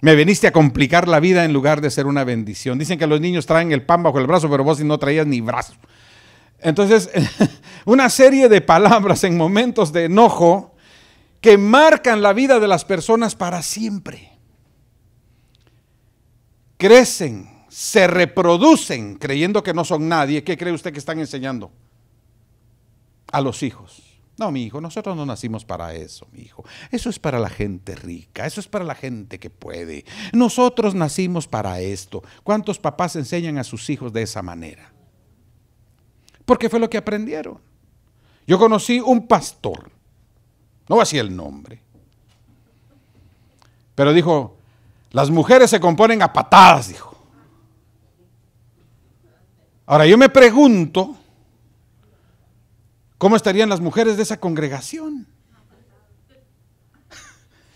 Me viniste a complicar la vida en lugar de ser una bendición. Dicen que los niños traen el pan bajo el brazo, pero vos no traías ni brazo. Entonces, *laughs* una serie de palabras en momentos de enojo que marcan la vida de las personas para siempre crecen, se reproducen creyendo que no son nadie, ¿qué cree usted que están enseñando? A los hijos. No, mi hijo, nosotros no nacimos para eso, mi hijo. Eso es para la gente rica, eso es para la gente que puede. Nosotros nacimos para esto. ¿Cuántos papás enseñan a sus hijos de esa manera? Porque fue lo que aprendieron. Yo conocí un pastor, no así el nombre, pero dijo, las mujeres se componen a patadas, dijo. Ahora yo me pregunto, ¿cómo estarían las mujeres de esa congregación?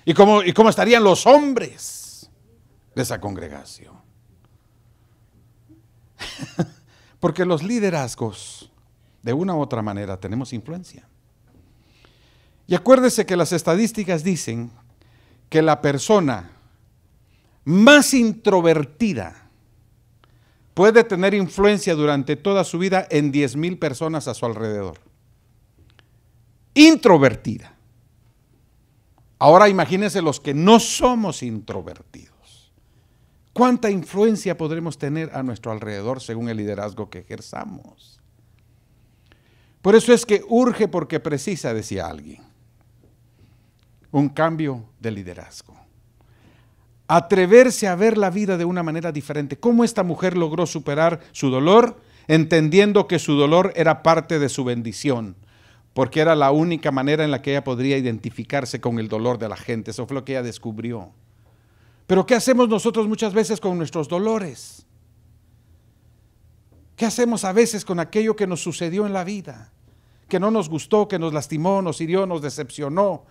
¿Y cómo, y cómo estarían los hombres de esa congregación? *laughs* Porque los liderazgos, de una u otra manera, tenemos influencia. Y acuérdese que las estadísticas dicen que la persona más introvertida puede tener influencia durante toda su vida en 10.000 personas a su alrededor. Introvertida. Ahora imagínense los que no somos introvertidos. ¿Cuánta influencia podremos tener a nuestro alrededor según el liderazgo que ejerzamos? Por eso es que urge porque precisa, decía alguien, un cambio de liderazgo atreverse a ver la vida de una manera diferente. ¿Cómo esta mujer logró superar su dolor? Entendiendo que su dolor era parte de su bendición, porque era la única manera en la que ella podría identificarse con el dolor de la gente. Eso fue lo que ella descubrió. Pero ¿qué hacemos nosotros muchas veces con nuestros dolores? ¿Qué hacemos a veces con aquello que nos sucedió en la vida? Que no nos gustó, que nos lastimó, nos hirió, nos decepcionó,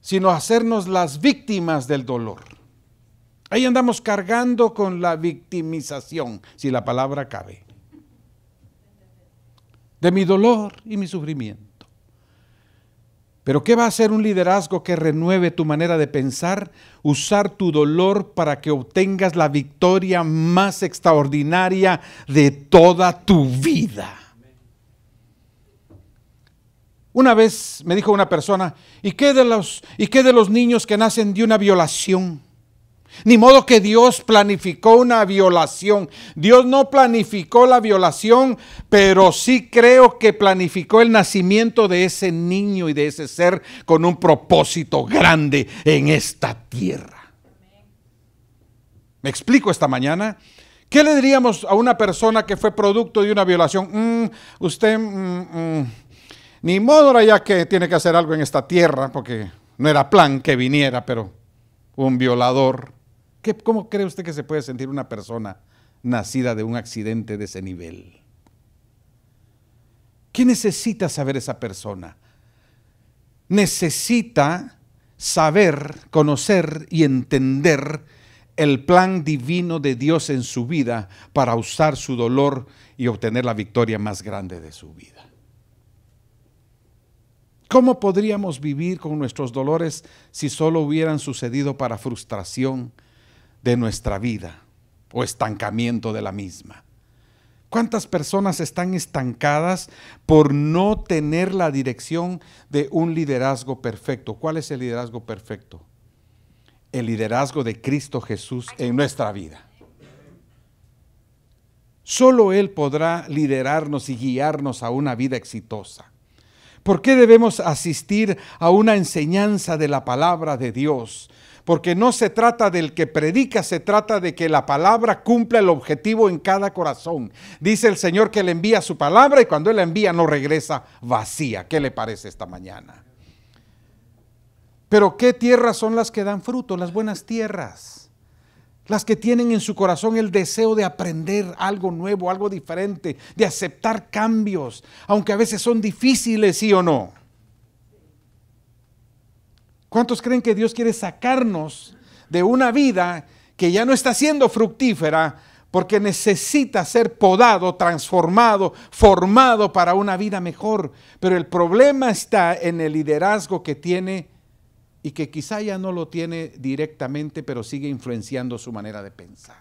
sino hacernos las víctimas del dolor. Ahí andamos cargando con la victimización, si la palabra cabe, de mi dolor y mi sufrimiento. Pero ¿qué va a hacer un liderazgo que renueve tu manera de pensar? Usar tu dolor para que obtengas la victoria más extraordinaria de toda tu vida. Una vez me dijo una persona, ¿y qué de los, y de los niños que nacen de una violación? Ni modo que Dios planificó una violación. Dios no planificó la violación, pero sí creo que planificó el nacimiento de ese niño y de ese ser con un propósito grande en esta tierra. Me explico esta mañana. ¿Qué le diríamos a una persona que fue producto de una violación? Mm, usted, mm, mm, ni modo era ya que tiene que hacer algo en esta tierra, porque no era plan que viniera, pero un violador. ¿Cómo cree usted que se puede sentir una persona nacida de un accidente de ese nivel? ¿Qué necesita saber esa persona? Necesita saber, conocer y entender el plan divino de Dios en su vida para usar su dolor y obtener la victoria más grande de su vida. ¿Cómo podríamos vivir con nuestros dolores si solo hubieran sucedido para frustración de nuestra vida o estancamiento de la misma? ¿Cuántas personas están estancadas por no tener la dirección de un liderazgo perfecto? ¿Cuál es el liderazgo perfecto? El liderazgo de Cristo Jesús en nuestra vida. Solo Él podrá liderarnos y guiarnos a una vida exitosa. ¿Por qué debemos asistir a una enseñanza de la palabra de Dios? Porque no se trata del que predica, se trata de que la palabra cumpla el objetivo en cada corazón. Dice el Señor que le envía su palabra y cuando Él la envía no regresa vacía. ¿Qué le parece esta mañana? Pero ¿qué tierras son las que dan fruto? Las buenas tierras las que tienen en su corazón el deseo de aprender algo nuevo, algo diferente, de aceptar cambios, aunque a veces son difíciles, sí o no. ¿Cuántos creen que Dios quiere sacarnos de una vida que ya no está siendo fructífera porque necesita ser podado, transformado, formado para una vida mejor? Pero el problema está en el liderazgo que tiene y que quizá ya no lo tiene directamente, pero sigue influenciando su manera de pensar.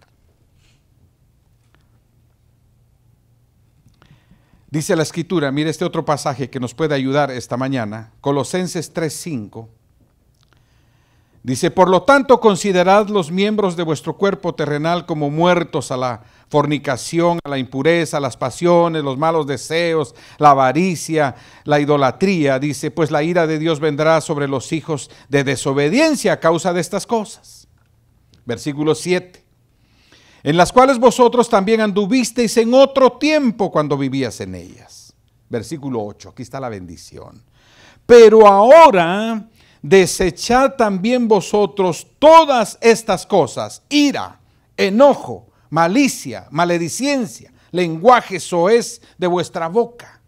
Dice la escritura, mire este otro pasaje que nos puede ayudar esta mañana, Colosenses 3:5. Dice, por lo tanto, considerad los miembros de vuestro cuerpo terrenal como muertos a la fornicación, a la impureza, las pasiones, los malos deseos, la avaricia, la idolatría. Dice, pues la ira de Dios vendrá sobre los hijos de desobediencia a causa de estas cosas. Versículo 7. En las cuales vosotros también anduvisteis en otro tiempo cuando vivías en ellas. Versículo 8. Aquí está la bendición. Pero ahora desechad también vosotros todas estas cosas, ira, enojo, malicia, maledicencia, lenguaje soez de vuestra boca.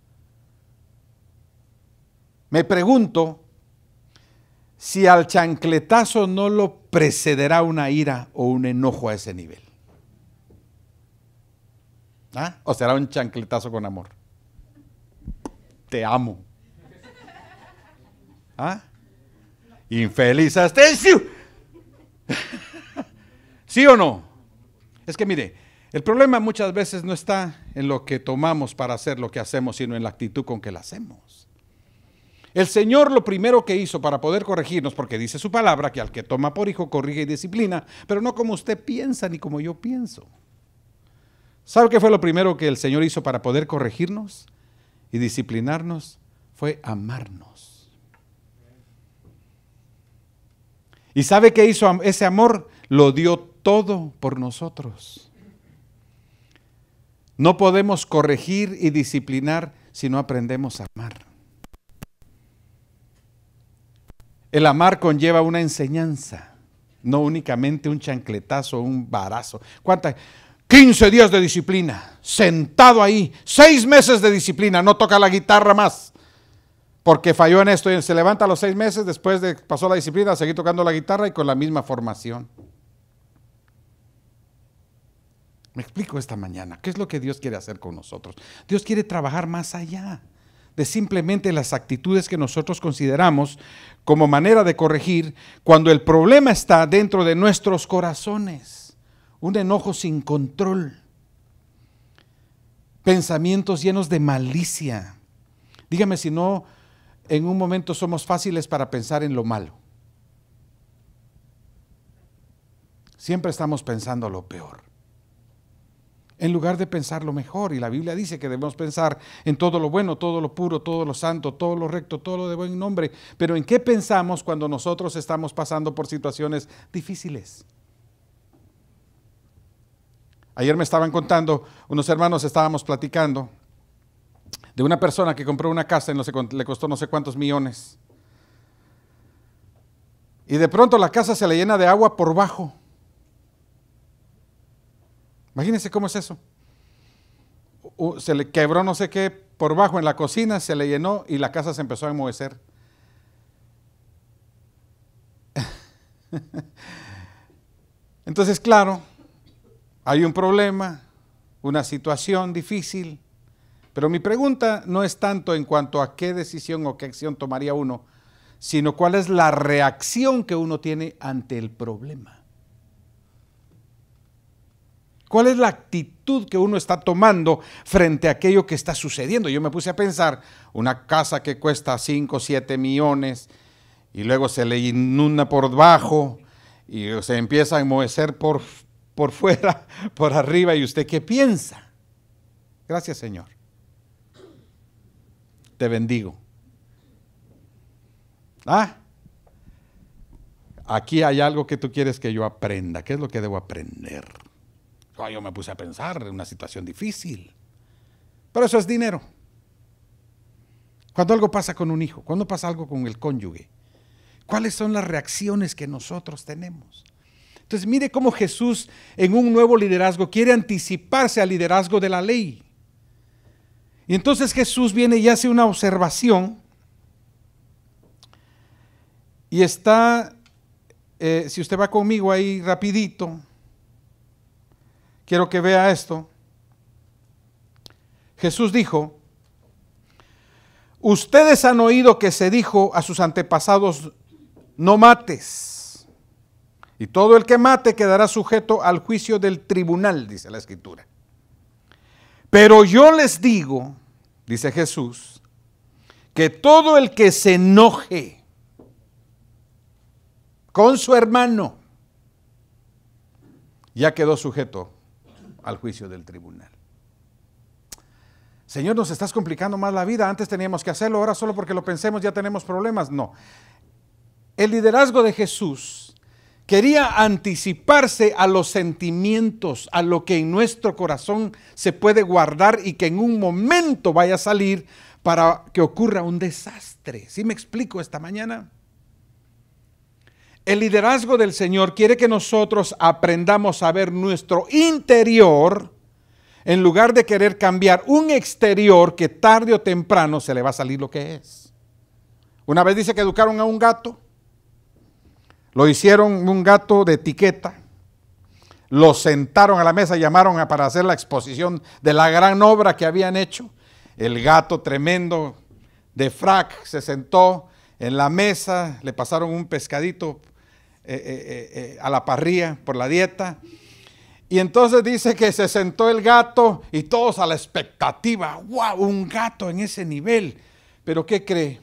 Me pregunto si al chancletazo no lo precederá una ira o un enojo a ese nivel. ¿Ah? ¿O será un chancletazo con amor? Te amo. ¿Ah? Infeliz *laughs* ¿Sí o no? Es que mire, el problema muchas veces no está en lo que tomamos para hacer lo que hacemos, sino en la actitud con que lo hacemos. El Señor lo primero que hizo para poder corregirnos, porque dice su palabra que al que toma por hijo corrige y disciplina, pero no como usted piensa ni como yo pienso. ¿Sabe qué fue lo primero que el Señor hizo para poder corregirnos y disciplinarnos? Fue amarnos. ¿Y sabe qué hizo ese amor? Lo dio todo por nosotros. No podemos corregir y disciplinar si no aprendemos a amar. El amar conlleva una enseñanza, no únicamente un chancletazo o un barazo. ¿Cuántas? 15 días de disciplina, sentado ahí, seis meses de disciplina, no toca la guitarra más, porque falló en esto y se levanta a los seis meses después de pasó la disciplina, seguir tocando la guitarra y con la misma formación. Me explico esta mañana, ¿qué es lo que Dios quiere hacer con nosotros? Dios quiere trabajar más allá de simplemente las actitudes que nosotros consideramos como manera de corregir cuando el problema está dentro de nuestros corazones. Un enojo sin control. Pensamientos llenos de malicia. Dígame si no, en un momento somos fáciles para pensar en lo malo. Siempre estamos pensando lo peor en lugar de pensar lo mejor. Y la Biblia dice que debemos pensar en todo lo bueno, todo lo puro, todo lo santo, todo lo recto, todo lo de buen nombre. Pero ¿en qué pensamos cuando nosotros estamos pasando por situaciones difíciles? Ayer me estaban contando, unos hermanos estábamos platicando de una persona que compró una casa y no le costó no sé cuántos millones. Y de pronto la casa se le llena de agua por bajo. Imagínense cómo es eso. se le quebró no sé qué por bajo en la cocina, se le llenó y la casa se empezó a enmohecer. *laughs* Entonces, claro, hay un problema, una situación difícil, pero mi pregunta no es tanto en cuanto a qué decisión o qué acción tomaría uno, sino cuál es la reacción que uno tiene ante el problema. ¿Cuál es la actitud que uno está tomando frente a aquello que está sucediendo? Yo me puse a pensar, una casa que cuesta 5, 7 millones y luego se le inunda por debajo y se empieza a enmohecer por, por fuera, *laughs* por arriba. ¿Y usted qué piensa? Gracias Señor. Te bendigo. Ah, aquí hay algo que tú quieres que yo aprenda. ¿Qué es lo que debo aprender? Ah, yo me puse a pensar, en una situación difícil. Pero eso es dinero. Cuando algo pasa con un hijo, cuando pasa algo con el cónyuge, ¿cuáles son las reacciones que nosotros tenemos? Entonces mire cómo Jesús en un nuevo liderazgo quiere anticiparse al liderazgo de la ley. Y entonces Jesús viene y hace una observación y está, eh, si usted va conmigo ahí rapidito, Quiero que vea esto. Jesús dijo, ustedes han oído que se dijo a sus antepasados, no mates. Y todo el que mate quedará sujeto al juicio del tribunal, dice la escritura. Pero yo les digo, dice Jesús, que todo el que se enoje con su hermano ya quedó sujeto al juicio del tribunal. Señor, nos estás complicando más la vida. Antes teníamos que hacerlo, ahora solo porque lo pensemos ya tenemos problemas. No. El liderazgo de Jesús quería anticiparse a los sentimientos, a lo que en nuestro corazón se puede guardar y que en un momento vaya a salir para que ocurra un desastre. ¿Sí me explico esta mañana? El liderazgo del Señor quiere que nosotros aprendamos a ver nuestro interior en lugar de querer cambiar un exterior que tarde o temprano se le va a salir lo que es. Una vez dice que educaron a un gato, lo hicieron un gato de etiqueta, lo sentaron a la mesa, llamaron a, para hacer la exposición de la gran obra que habían hecho. El gato tremendo de frac se sentó en la mesa, le pasaron un pescadito eh, eh, eh, a la parrilla por la dieta. Y entonces dice que se sentó el gato y todos a la expectativa. ¡Wow! Un gato en ese nivel. Pero ¿qué cree?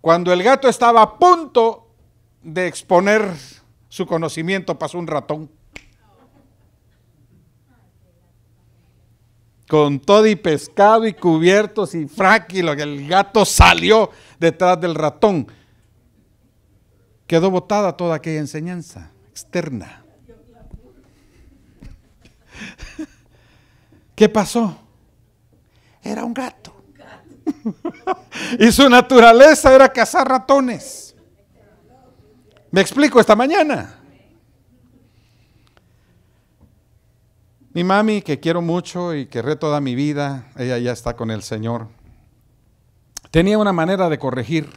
Cuando el gato estaba a punto de exponer su conocimiento, pasó un ratón. Con todo y pescado y cubiertos y que el gato salió detrás del ratón quedó botada toda aquella enseñanza externa. *laughs* ¿Qué pasó? Era un gato. *laughs* y su naturaleza era cazar ratones. Me explico esta mañana. Mi mami, que quiero mucho y querré toda mi vida, ella ya está con el Señor, tenía una manera de corregir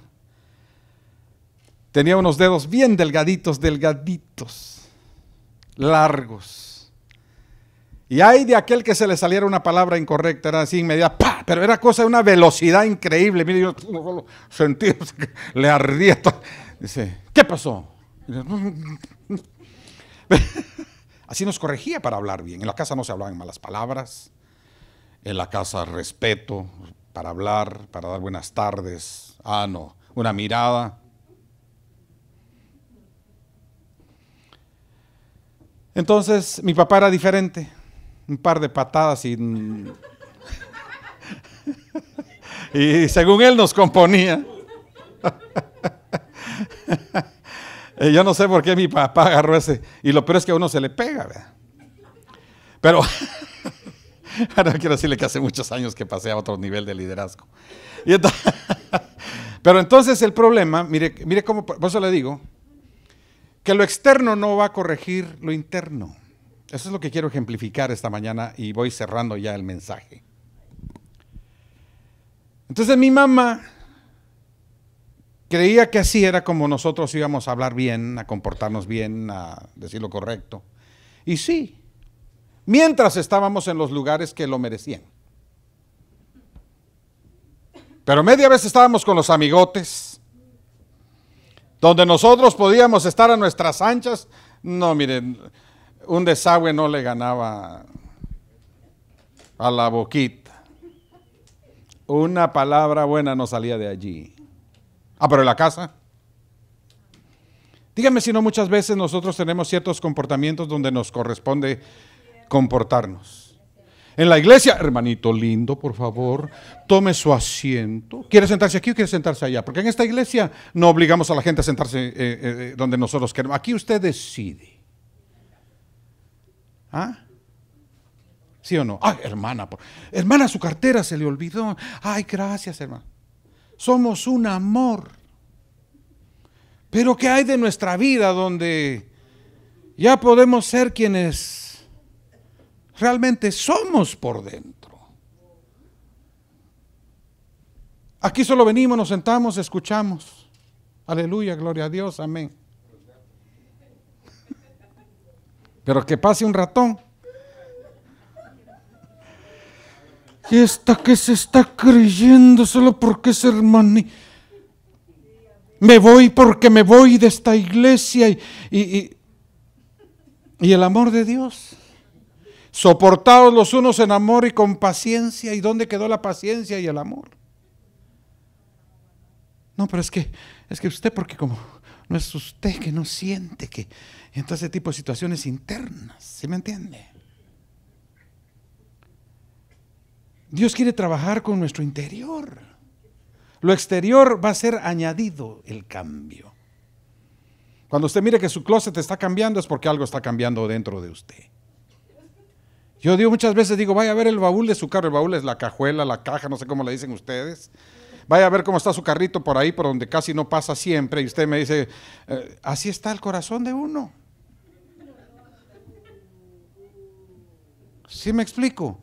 Tenía unos dedos bien delgaditos, delgaditos, largos. Y hay de aquel que se le saliera una palabra incorrecta, era así inmediata, ¡pah! pero era cosa de una velocidad increíble. Mire, yo lo sentí, le ardía todo. Dice, ¿qué pasó? *laughs* Así nos corregía para hablar bien. En la casa no se hablaban malas palabras. En la casa respeto para hablar, para dar buenas tardes. Ah, no, una mirada. Entonces, mi papá era diferente. Un par de patadas y. Mm, *laughs* y según él nos componía. *laughs* Eh, yo no sé por qué mi papá agarró ese. Y lo peor es que a uno se le pega, ¿verdad? Pero. *laughs* Ahora quiero decirle que hace muchos años que pasé a otro nivel de liderazgo. pero entonces el problema, mire, mire cómo, por eso le digo, que lo externo no va a corregir lo interno. Eso es lo que quiero ejemplificar esta mañana y voy cerrando ya el mensaje. Entonces mi mamá creía que así era como nosotros íbamos a hablar bien, a comportarnos bien, a decir lo correcto. Y sí, mientras estábamos en los lugares que lo merecían. Pero media vez estábamos con los amigotes, donde nosotros podíamos estar a nuestras anchas, no, miren, un desagüe no le ganaba a la boquita. Una palabra buena no salía de allí. Ah, pero en la casa. Dígame si no muchas veces nosotros tenemos ciertos comportamientos donde nos corresponde comportarnos. En la iglesia, hermanito lindo, por favor, tome su asiento. ¿Quiere sentarse aquí o quiere sentarse allá? Porque en esta iglesia no obligamos a la gente a sentarse eh, eh, eh, donde nosotros queremos. Aquí usted decide. ¿Ah? ¿Sí o no? Ay, hermana, por... hermana, su cartera se le olvidó. Ay, gracias, hermana. Somos un amor. Pero ¿qué hay de nuestra vida donde ya podemos ser quienes realmente somos por dentro. Aquí solo venimos, nos sentamos, escuchamos. Aleluya, gloria a Dios, amén. Pero que pase un ratón. ¿Y esta que se está creyendo solo porque es hermano? Me voy porque me voy de esta iglesia y, y, y el amor de Dios. Soportados los unos en amor y con paciencia. ¿Y dónde quedó la paciencia y el amor? No, pero es que, es que usted, porque como no es usted que no siente que. Entonces, ese tipo de situaciones internas, ¿se me entiende? Dios quiere trabajar con nuestro interior. Lo exterior va a ser añadido el cambio. Cuando usted mire que su closet está cambiando es porque algo está cambiando dentro de usted. Yo digo muchas veces, digo, vaya a ver el baúl de su carro. El baúl es la cajuela, la caja, no sé cómo le dicen ustedes. Vaya a ver cómo está su carrito por ahí, por donde casi no pasa siempre. Y usted me dice, eh, así está el corazón de uno. ¿Sí me explico?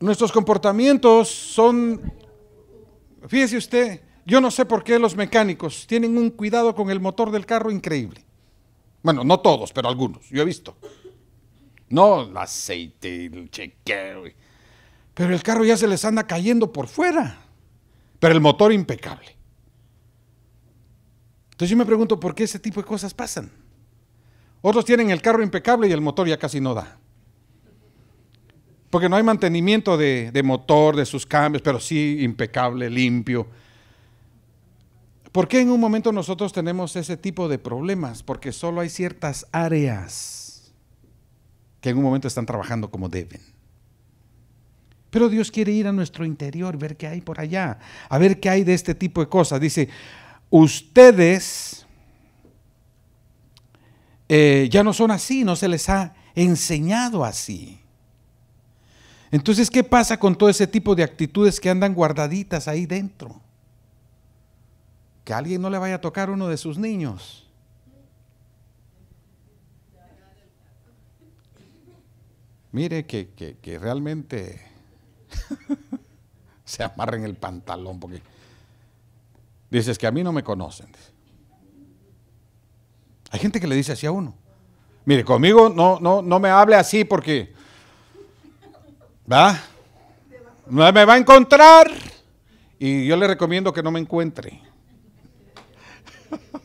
Nuestros comportamientos son, fíjese usted, yo no sé por qué los mecánicos tienen un cuidado con el motor del carro increíble. Bueno, no todos, pero algunos, yo he visto. No, el aceite, el chequeo. Pero el carro ya se les anda cayendo por fuera. Pero el motor impecable. Entonces yo me pregunto por qué ese tipo de cosas pasan. Otros tienen el carro impecable y el motor ya casi no da. Porque no hay mantenimiento de, de motor, de sus cambios, pero sí impecable, limpio. ¿Por qué en un momento nosotros tenemos ese tipo de problemas? Porque solo hay ciertas áreas que en un momento están trabajando como deben. Pero Dios quiere ir a nuestro interior, ver qué hay por allá, a ver qué hay de este tipo de cosas. Dice, ustedes eh, ya no son así, no se les ha enseñado así. Entonces, ¿qué pasa con todo ese tipo de actitudes que andan guardaditas ahí dentro? Que alguien no le vaya a tocar uno de sus niños. Mire que, realmente *laughs* se amarren el pantalón porque dices que a mí no me conocen. Hay gente que le dice así a uno. Mire, conmigo no, no, no me hable así porque, ¿va? No me va a encontrar. Y yo le recomiendo que no me encuentre. *laughs*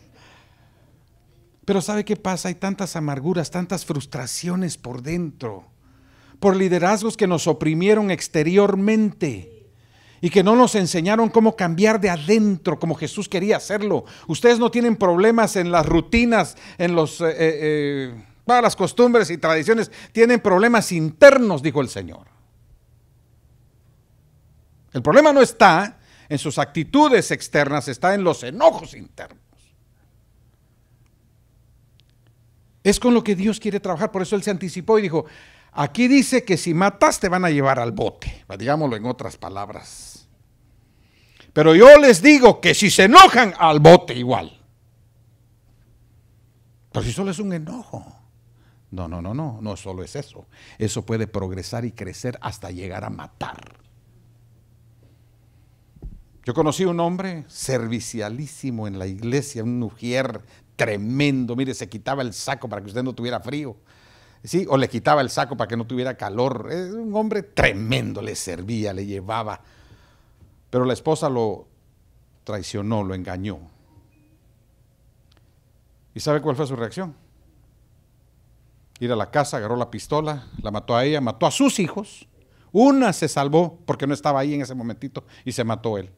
Pero ¿sabe qué pasa? Hay tantas amarguras, tantas frustraciones por dentro por liderazgos que nos oprimieron exteriormente y que no nos enseñaron cómo cambiar de adentro como Jesús quería hacerlo. Ustedes no tienen problemas en las rutinas, en los, eh, eh, eh las costumbres y tradiciones, tienen problemas internos, dijo el Señor. El problema no está en sus actitudes externas, está en los enojos internos. Es con lo que Dios quiere trabajar, por eso Él se anticipó y dijo, Aquí dice que si matas te van a llevar al bote, digámoslo en otras palabras. Pero yo les digo que si se enojan, al bote igual. Pero si solo es un enojo. No, no, no, no, no solo es eso. Eso puede progresar y crecer hasta llegar a matar. Yo conocí un hombre servicialísimo en la iglesia, un mujer tremendo. Mire, se quitaba el saco para que usted no tuviera frío ¿sí? o le quitaba el saco para que no tuviera calor. Es un hombre tremendo, le servía, le llevaba. Pero la esposa lo traicionó, lo engañó. ¿Y sabe cuál fue su reacción? Ir a la casa, agarró la pistola, la mató a ella, mató a sus hijos. Una se salvó porque no estaba ahí en ese momentito y se mató él.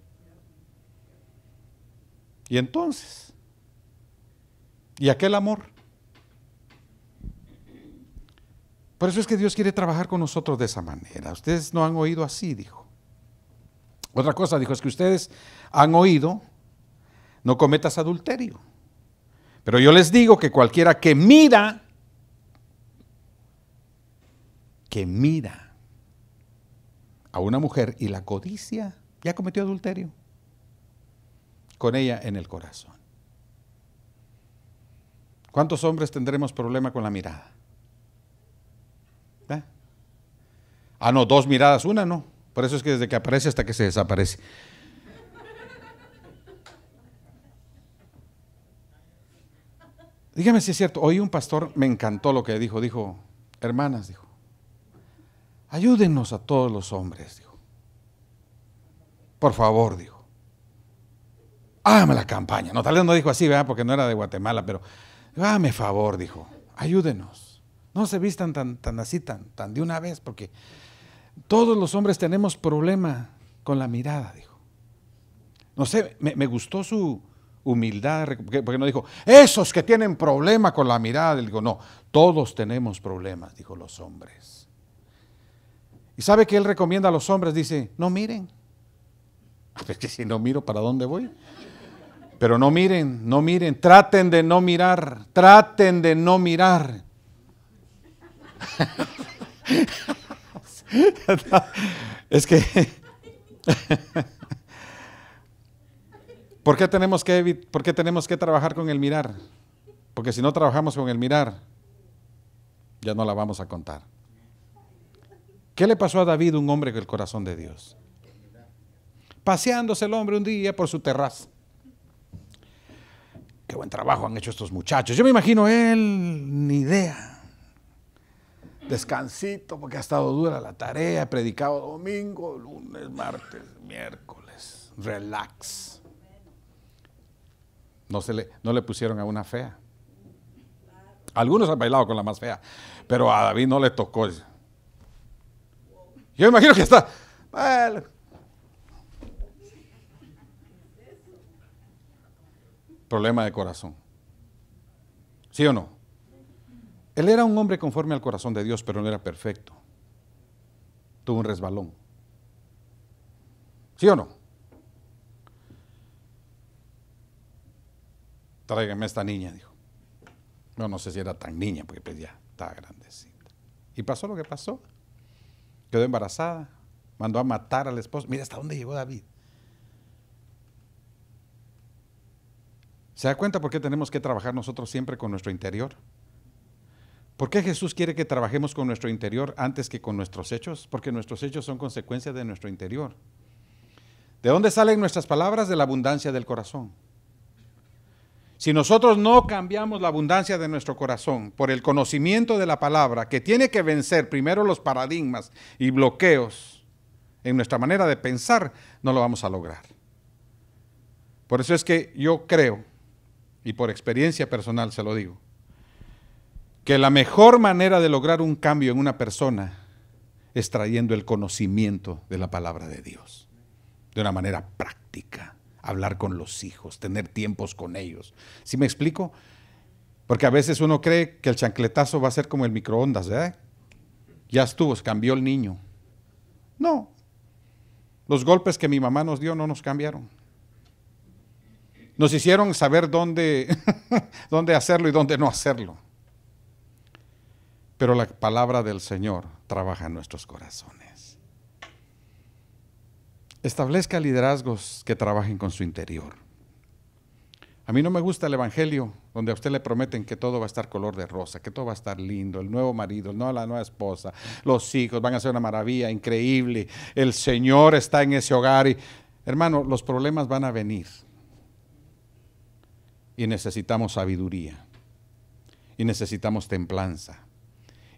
Y entonces, ¿y aquel amor? Por eso es que Dios quiere trabajar con nosotros de esa manera. Ustedes no han oído así, dijo. Otra cosa, dijo, es que ustedes han oído, no cometas adulterio. Pero yo les digo que cualquiera que mira, que mira a una mujer y la codicia, ya cometió adulterio con ella en el corazón. ¿Cuántos hombres tendremos problema con la mirada? Ah, no, dos miradas, una no. Por eso es que desde que aparece hasta que se desaparece. Dígame si es cierto, hoy un pastor me encantó lo que dijo, dijo, hermanas, dijo, ayúdenos a todos los hombres, dijo. Por favor, dijo. ame la campaña. No, tal vez no dijo así, ¿verdad? Porque no era de Guatemala, pero hágame favor, dijo. Ayúdenos. No se vistan tan, tan así, tan, tan de una vez, porque todos los hombres tenemos problema con la mirada, dijo. No sé, me, gustó su humildad, porque no dijo, esos que tienen problema con la mirada, dijo, no, todos tenemos problemas, dijo los hombres. ¿Y sabe que él recomienda a los hombres? Dice, no miren. *laughs* Es que si no miro, ¿para dónde voy? Pero no miren, no miren, traten de no mirar, traten de no mirar. *laughs* *laughs* es que... *laughs* ¿Por qué, tenemos que tenemos que trabajar con el mirar? Porque si no trabajamos con el mirar, ya no la vamos a contar. ¿Qué le pasó a David, un hombre con el corazón de Dios? Paseándose el hombre un día por su terraza. Qué buen trabajo han hecho estos muchachos. Yo me imagino él, ni idea descansito, porque ha estado dura la tarea, he predicado domingo, lunes, martes, miércoles, relax. No, se le, no le pusieron a una fea. Algunos han bailado con la más fea, pero a David no le tocó. Yo imagino que está... problema de corazón. ¿Sí o no? Él era un hombre conforme al corazón de Dios, pero no era perfecto. Tuvo un resbalón. ¿Sí o no? Tráigame a esta niña, dijo. No, no sé si era tan niña, porque pedía pues, ya estaba grandecita. Y pasó lo que pasó. Quedó embarazada, mandó a matar al esposo. Mira hasta dónde llegó David. ¿Se da cuenta por qué tenemos que trabajar nosotros siempre con nuestro interior? ¿Por qué Jesús quiere que trabajemos con nuestro interior antes que con nuestros hechos? Porque nuestros hechos son consecuencia de nuestro interior. ¿De dónde salen nuestras palabras? De la abundancia del corazón. Si nosotros no cambiamos la abundancia de nuestro corazón por el conocimiento de la palabra, que tiene que vencer primero los paradigmas y bloqueos en nuestra manera de pensar, no lo vamos a lograr. Por eso es que yo creo, y por experiencia personal se lo digo, que la mejor manera de lograr un cambio en una persona es trayendo el conocimiento de la palabra de Dios, de una manera práctica, hablar con los hijos, tener tiempos con ellos. ¿Sí me explico? Porque a veces uno cree que el chancletazo va a ser como el microondas, ¿verdad? Ya estuvo, cambió el niño. No, los golpes que mi mamá nos dio no nos cambiaron. Nos hicieron saber dónde, *laughs* dónde hacerlo y dónde no hacerlo. Pero la palabra del Señor trabaja en nuestros corazones. Establezca liderazgos que trabajen con su interior. A mí no me gusta el Evangelio donde a usted le prometen que todo va a estar color de rosa, que todo va a estar lindo, el nuevo marido, la nueva esposa, los hijos van a ser una maravilla, increíble, el Señor está en ese hogar y hermano, los problemas van a venir y necesitamos sabiduría y necesitamos templanza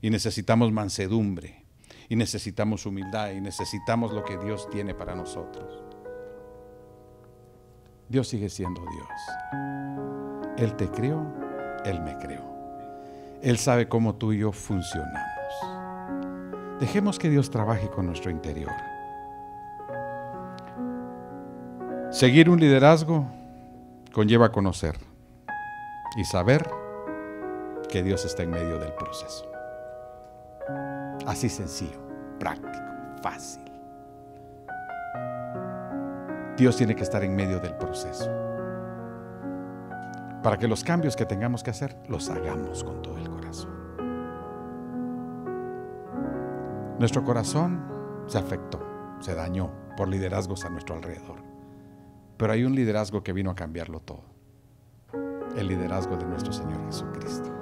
y necesitamos mansedumbre. Y necesitamos humildad. Y necesitamos lo que Dios tiene para nosotros. Dios sigue siendo Dios. Él te creó, Él me creó. Él sabe cómo tú y yo funcionamos. Dejemos que Dios trabaje con nuestro interior. Seguir un liderazgo conlleva conocer y saber que Dios está en medio del proceso. Así sencillo, práctico, fácil. Dios tiene que estar en medio del proceso. Para que los cambios que tengamos que hacer los hagamos con todo el corazón. Nuestro corazón se afectó, se dañó por liderazgos a nuestro alrededor. Pero hay un liderazgo que vino a cambiarlo todo. El liderazgo de nuestro Señor Jesucristo.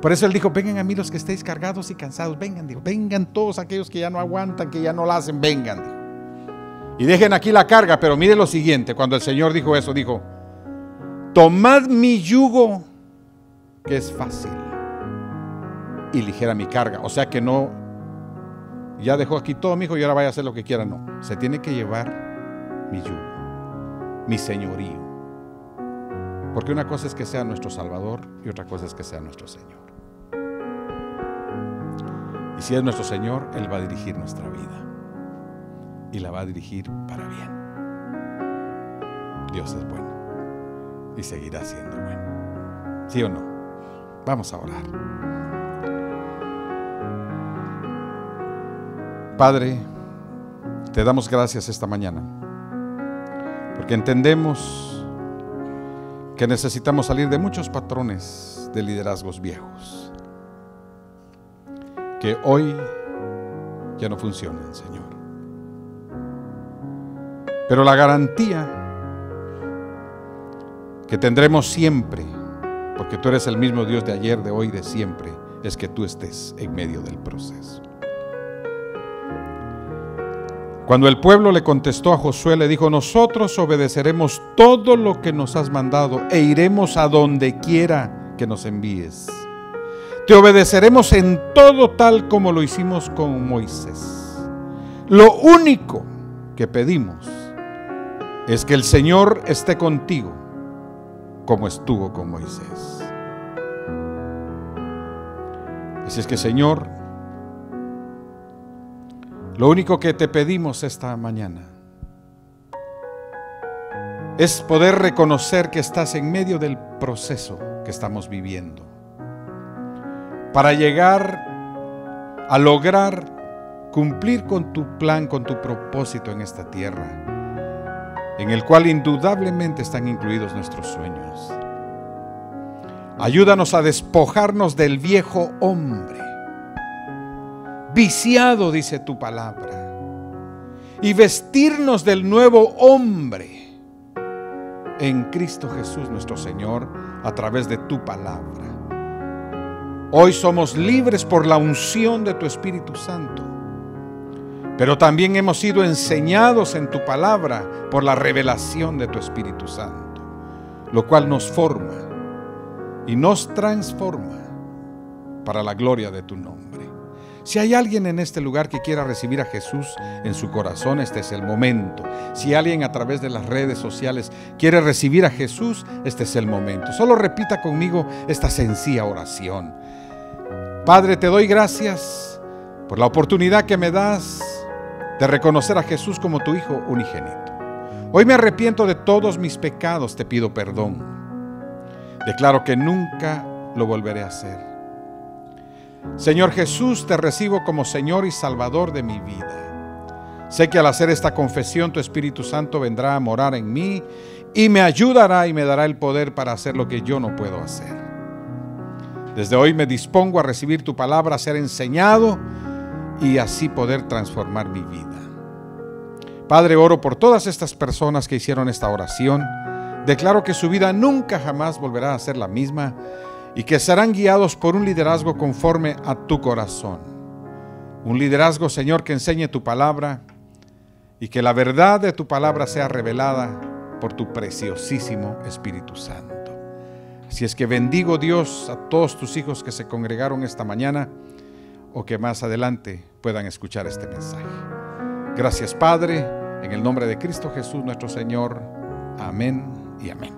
Por eso Él dijo, vengan a mí los que estéis cargados y cansados, vengan, dijo, vengan todos aquellos que ya no aguantan, que ya no lo hacen, vengan. Y dejen aquí la carga, pero mire lo siguiente, cuando el Señor dijo eso, dijo, tomad mi yugo, que es fácil, y ligera mi carga. O sea que no, ya dejó aquí todo, mi hijo, y ahora vaya a hacer lo que quiera, no. Se tiene que llevar mi yugo, mi señorío. Porque una cosa es que sea nuestro Salvador y otra cosa es que sea nuestro Señor. Y si es nuestro Señor, Él va a dirigir nuestra vida. Y la va a dirigir para bien. Dios es bueno. Y seguirá siendo bueno. ¿Sí o no? Vamos a orar. Padre, te damos gracias esta mañana. Porque entendemos que necesitamos salir de muchos patrones de liderazgos viejos hoy ya no funcionan, Señor. Pero la garantía que tendremos siempre, porque tú eres el mismo Dios de ayer, de hoy, de siempre, es que tú estés en medio del proceso. Cuando el pueblo le contestó a Josué, le dijo, nosotros obedeceremos todo lo que nos has mandado e iremos a donde quiera que nos envíes. Te obedeceremos en todo tal como lo hicimos con Moisés. Lo único que pedimos es que el Señor esté contigo como estuvo con Moisés. Así es que Señor, lo único que te pedimos esta mañana es poder reconocer que estás en medio del proceso que estamos viviendo para llegar a lograr cumplir con tu plan, con tu propósito en esta tierra, en el cual indudablemente están incluidos nuestros sueños. Ayúdanos a despojarnos del viejo hombre, viciado, dice tu palabra, y vestirnos del nuevo hombre en Cristo Jesús nuestro Señor a través de tu palabra. Hoy somos libres por la unción de tu Espíritu Santo. Pero también hemos sido enseñados en tu palabra por la revelación de tu Espíritu Santo, lo cual nos forma y nos transforma para la gloria de tu nombre. Si hay alguien en este lugar que quiera recibir a Jesús en su corazón, este es el momento. Si alguien a través de las redes sociales quiere recibir a Jesús, este es el momento. Solo repita conmigo esta sencilla oración. Padre, te doy gracias por la oportunidad que me das de reconocer a Jesús como tu Hijo unigénito. Hoy me arrepiento de todos mis pecados, te pido perdón. Declaro que nunca lo volveré a hacer. Señor Jesús, te recibo como Señor y Salvador de mi vida. Sé que al hacer esta confesión tu Espíritu Santo vendrá a morar en mí y me ayudará y me dará el poder para hacer lo que yo no puedo hacer. Desde hoy me dispongo a recibir tu palabra, a ser enseñado y así poder transformar mi vida. Padre, oro por todas estas personas que hicieron esta oración. Declaro que su vida nunca jamás volverá a ser la misma y que serán guiados por un liderazgo conforme a tu corazón. Un liderazgo, Señor, que enseñe tu palabra y que la verdad de tu palabra sea revelada por tu preciosísimo Espíritu Santo. Si es que bendigo Dios a todos tus hijos que se congregaron esta mañana o que más adelante puedan escuchar este mensaje. Gracias Padre, en el nombre de Cristo Jesús nuestro Señor. Amén y amén.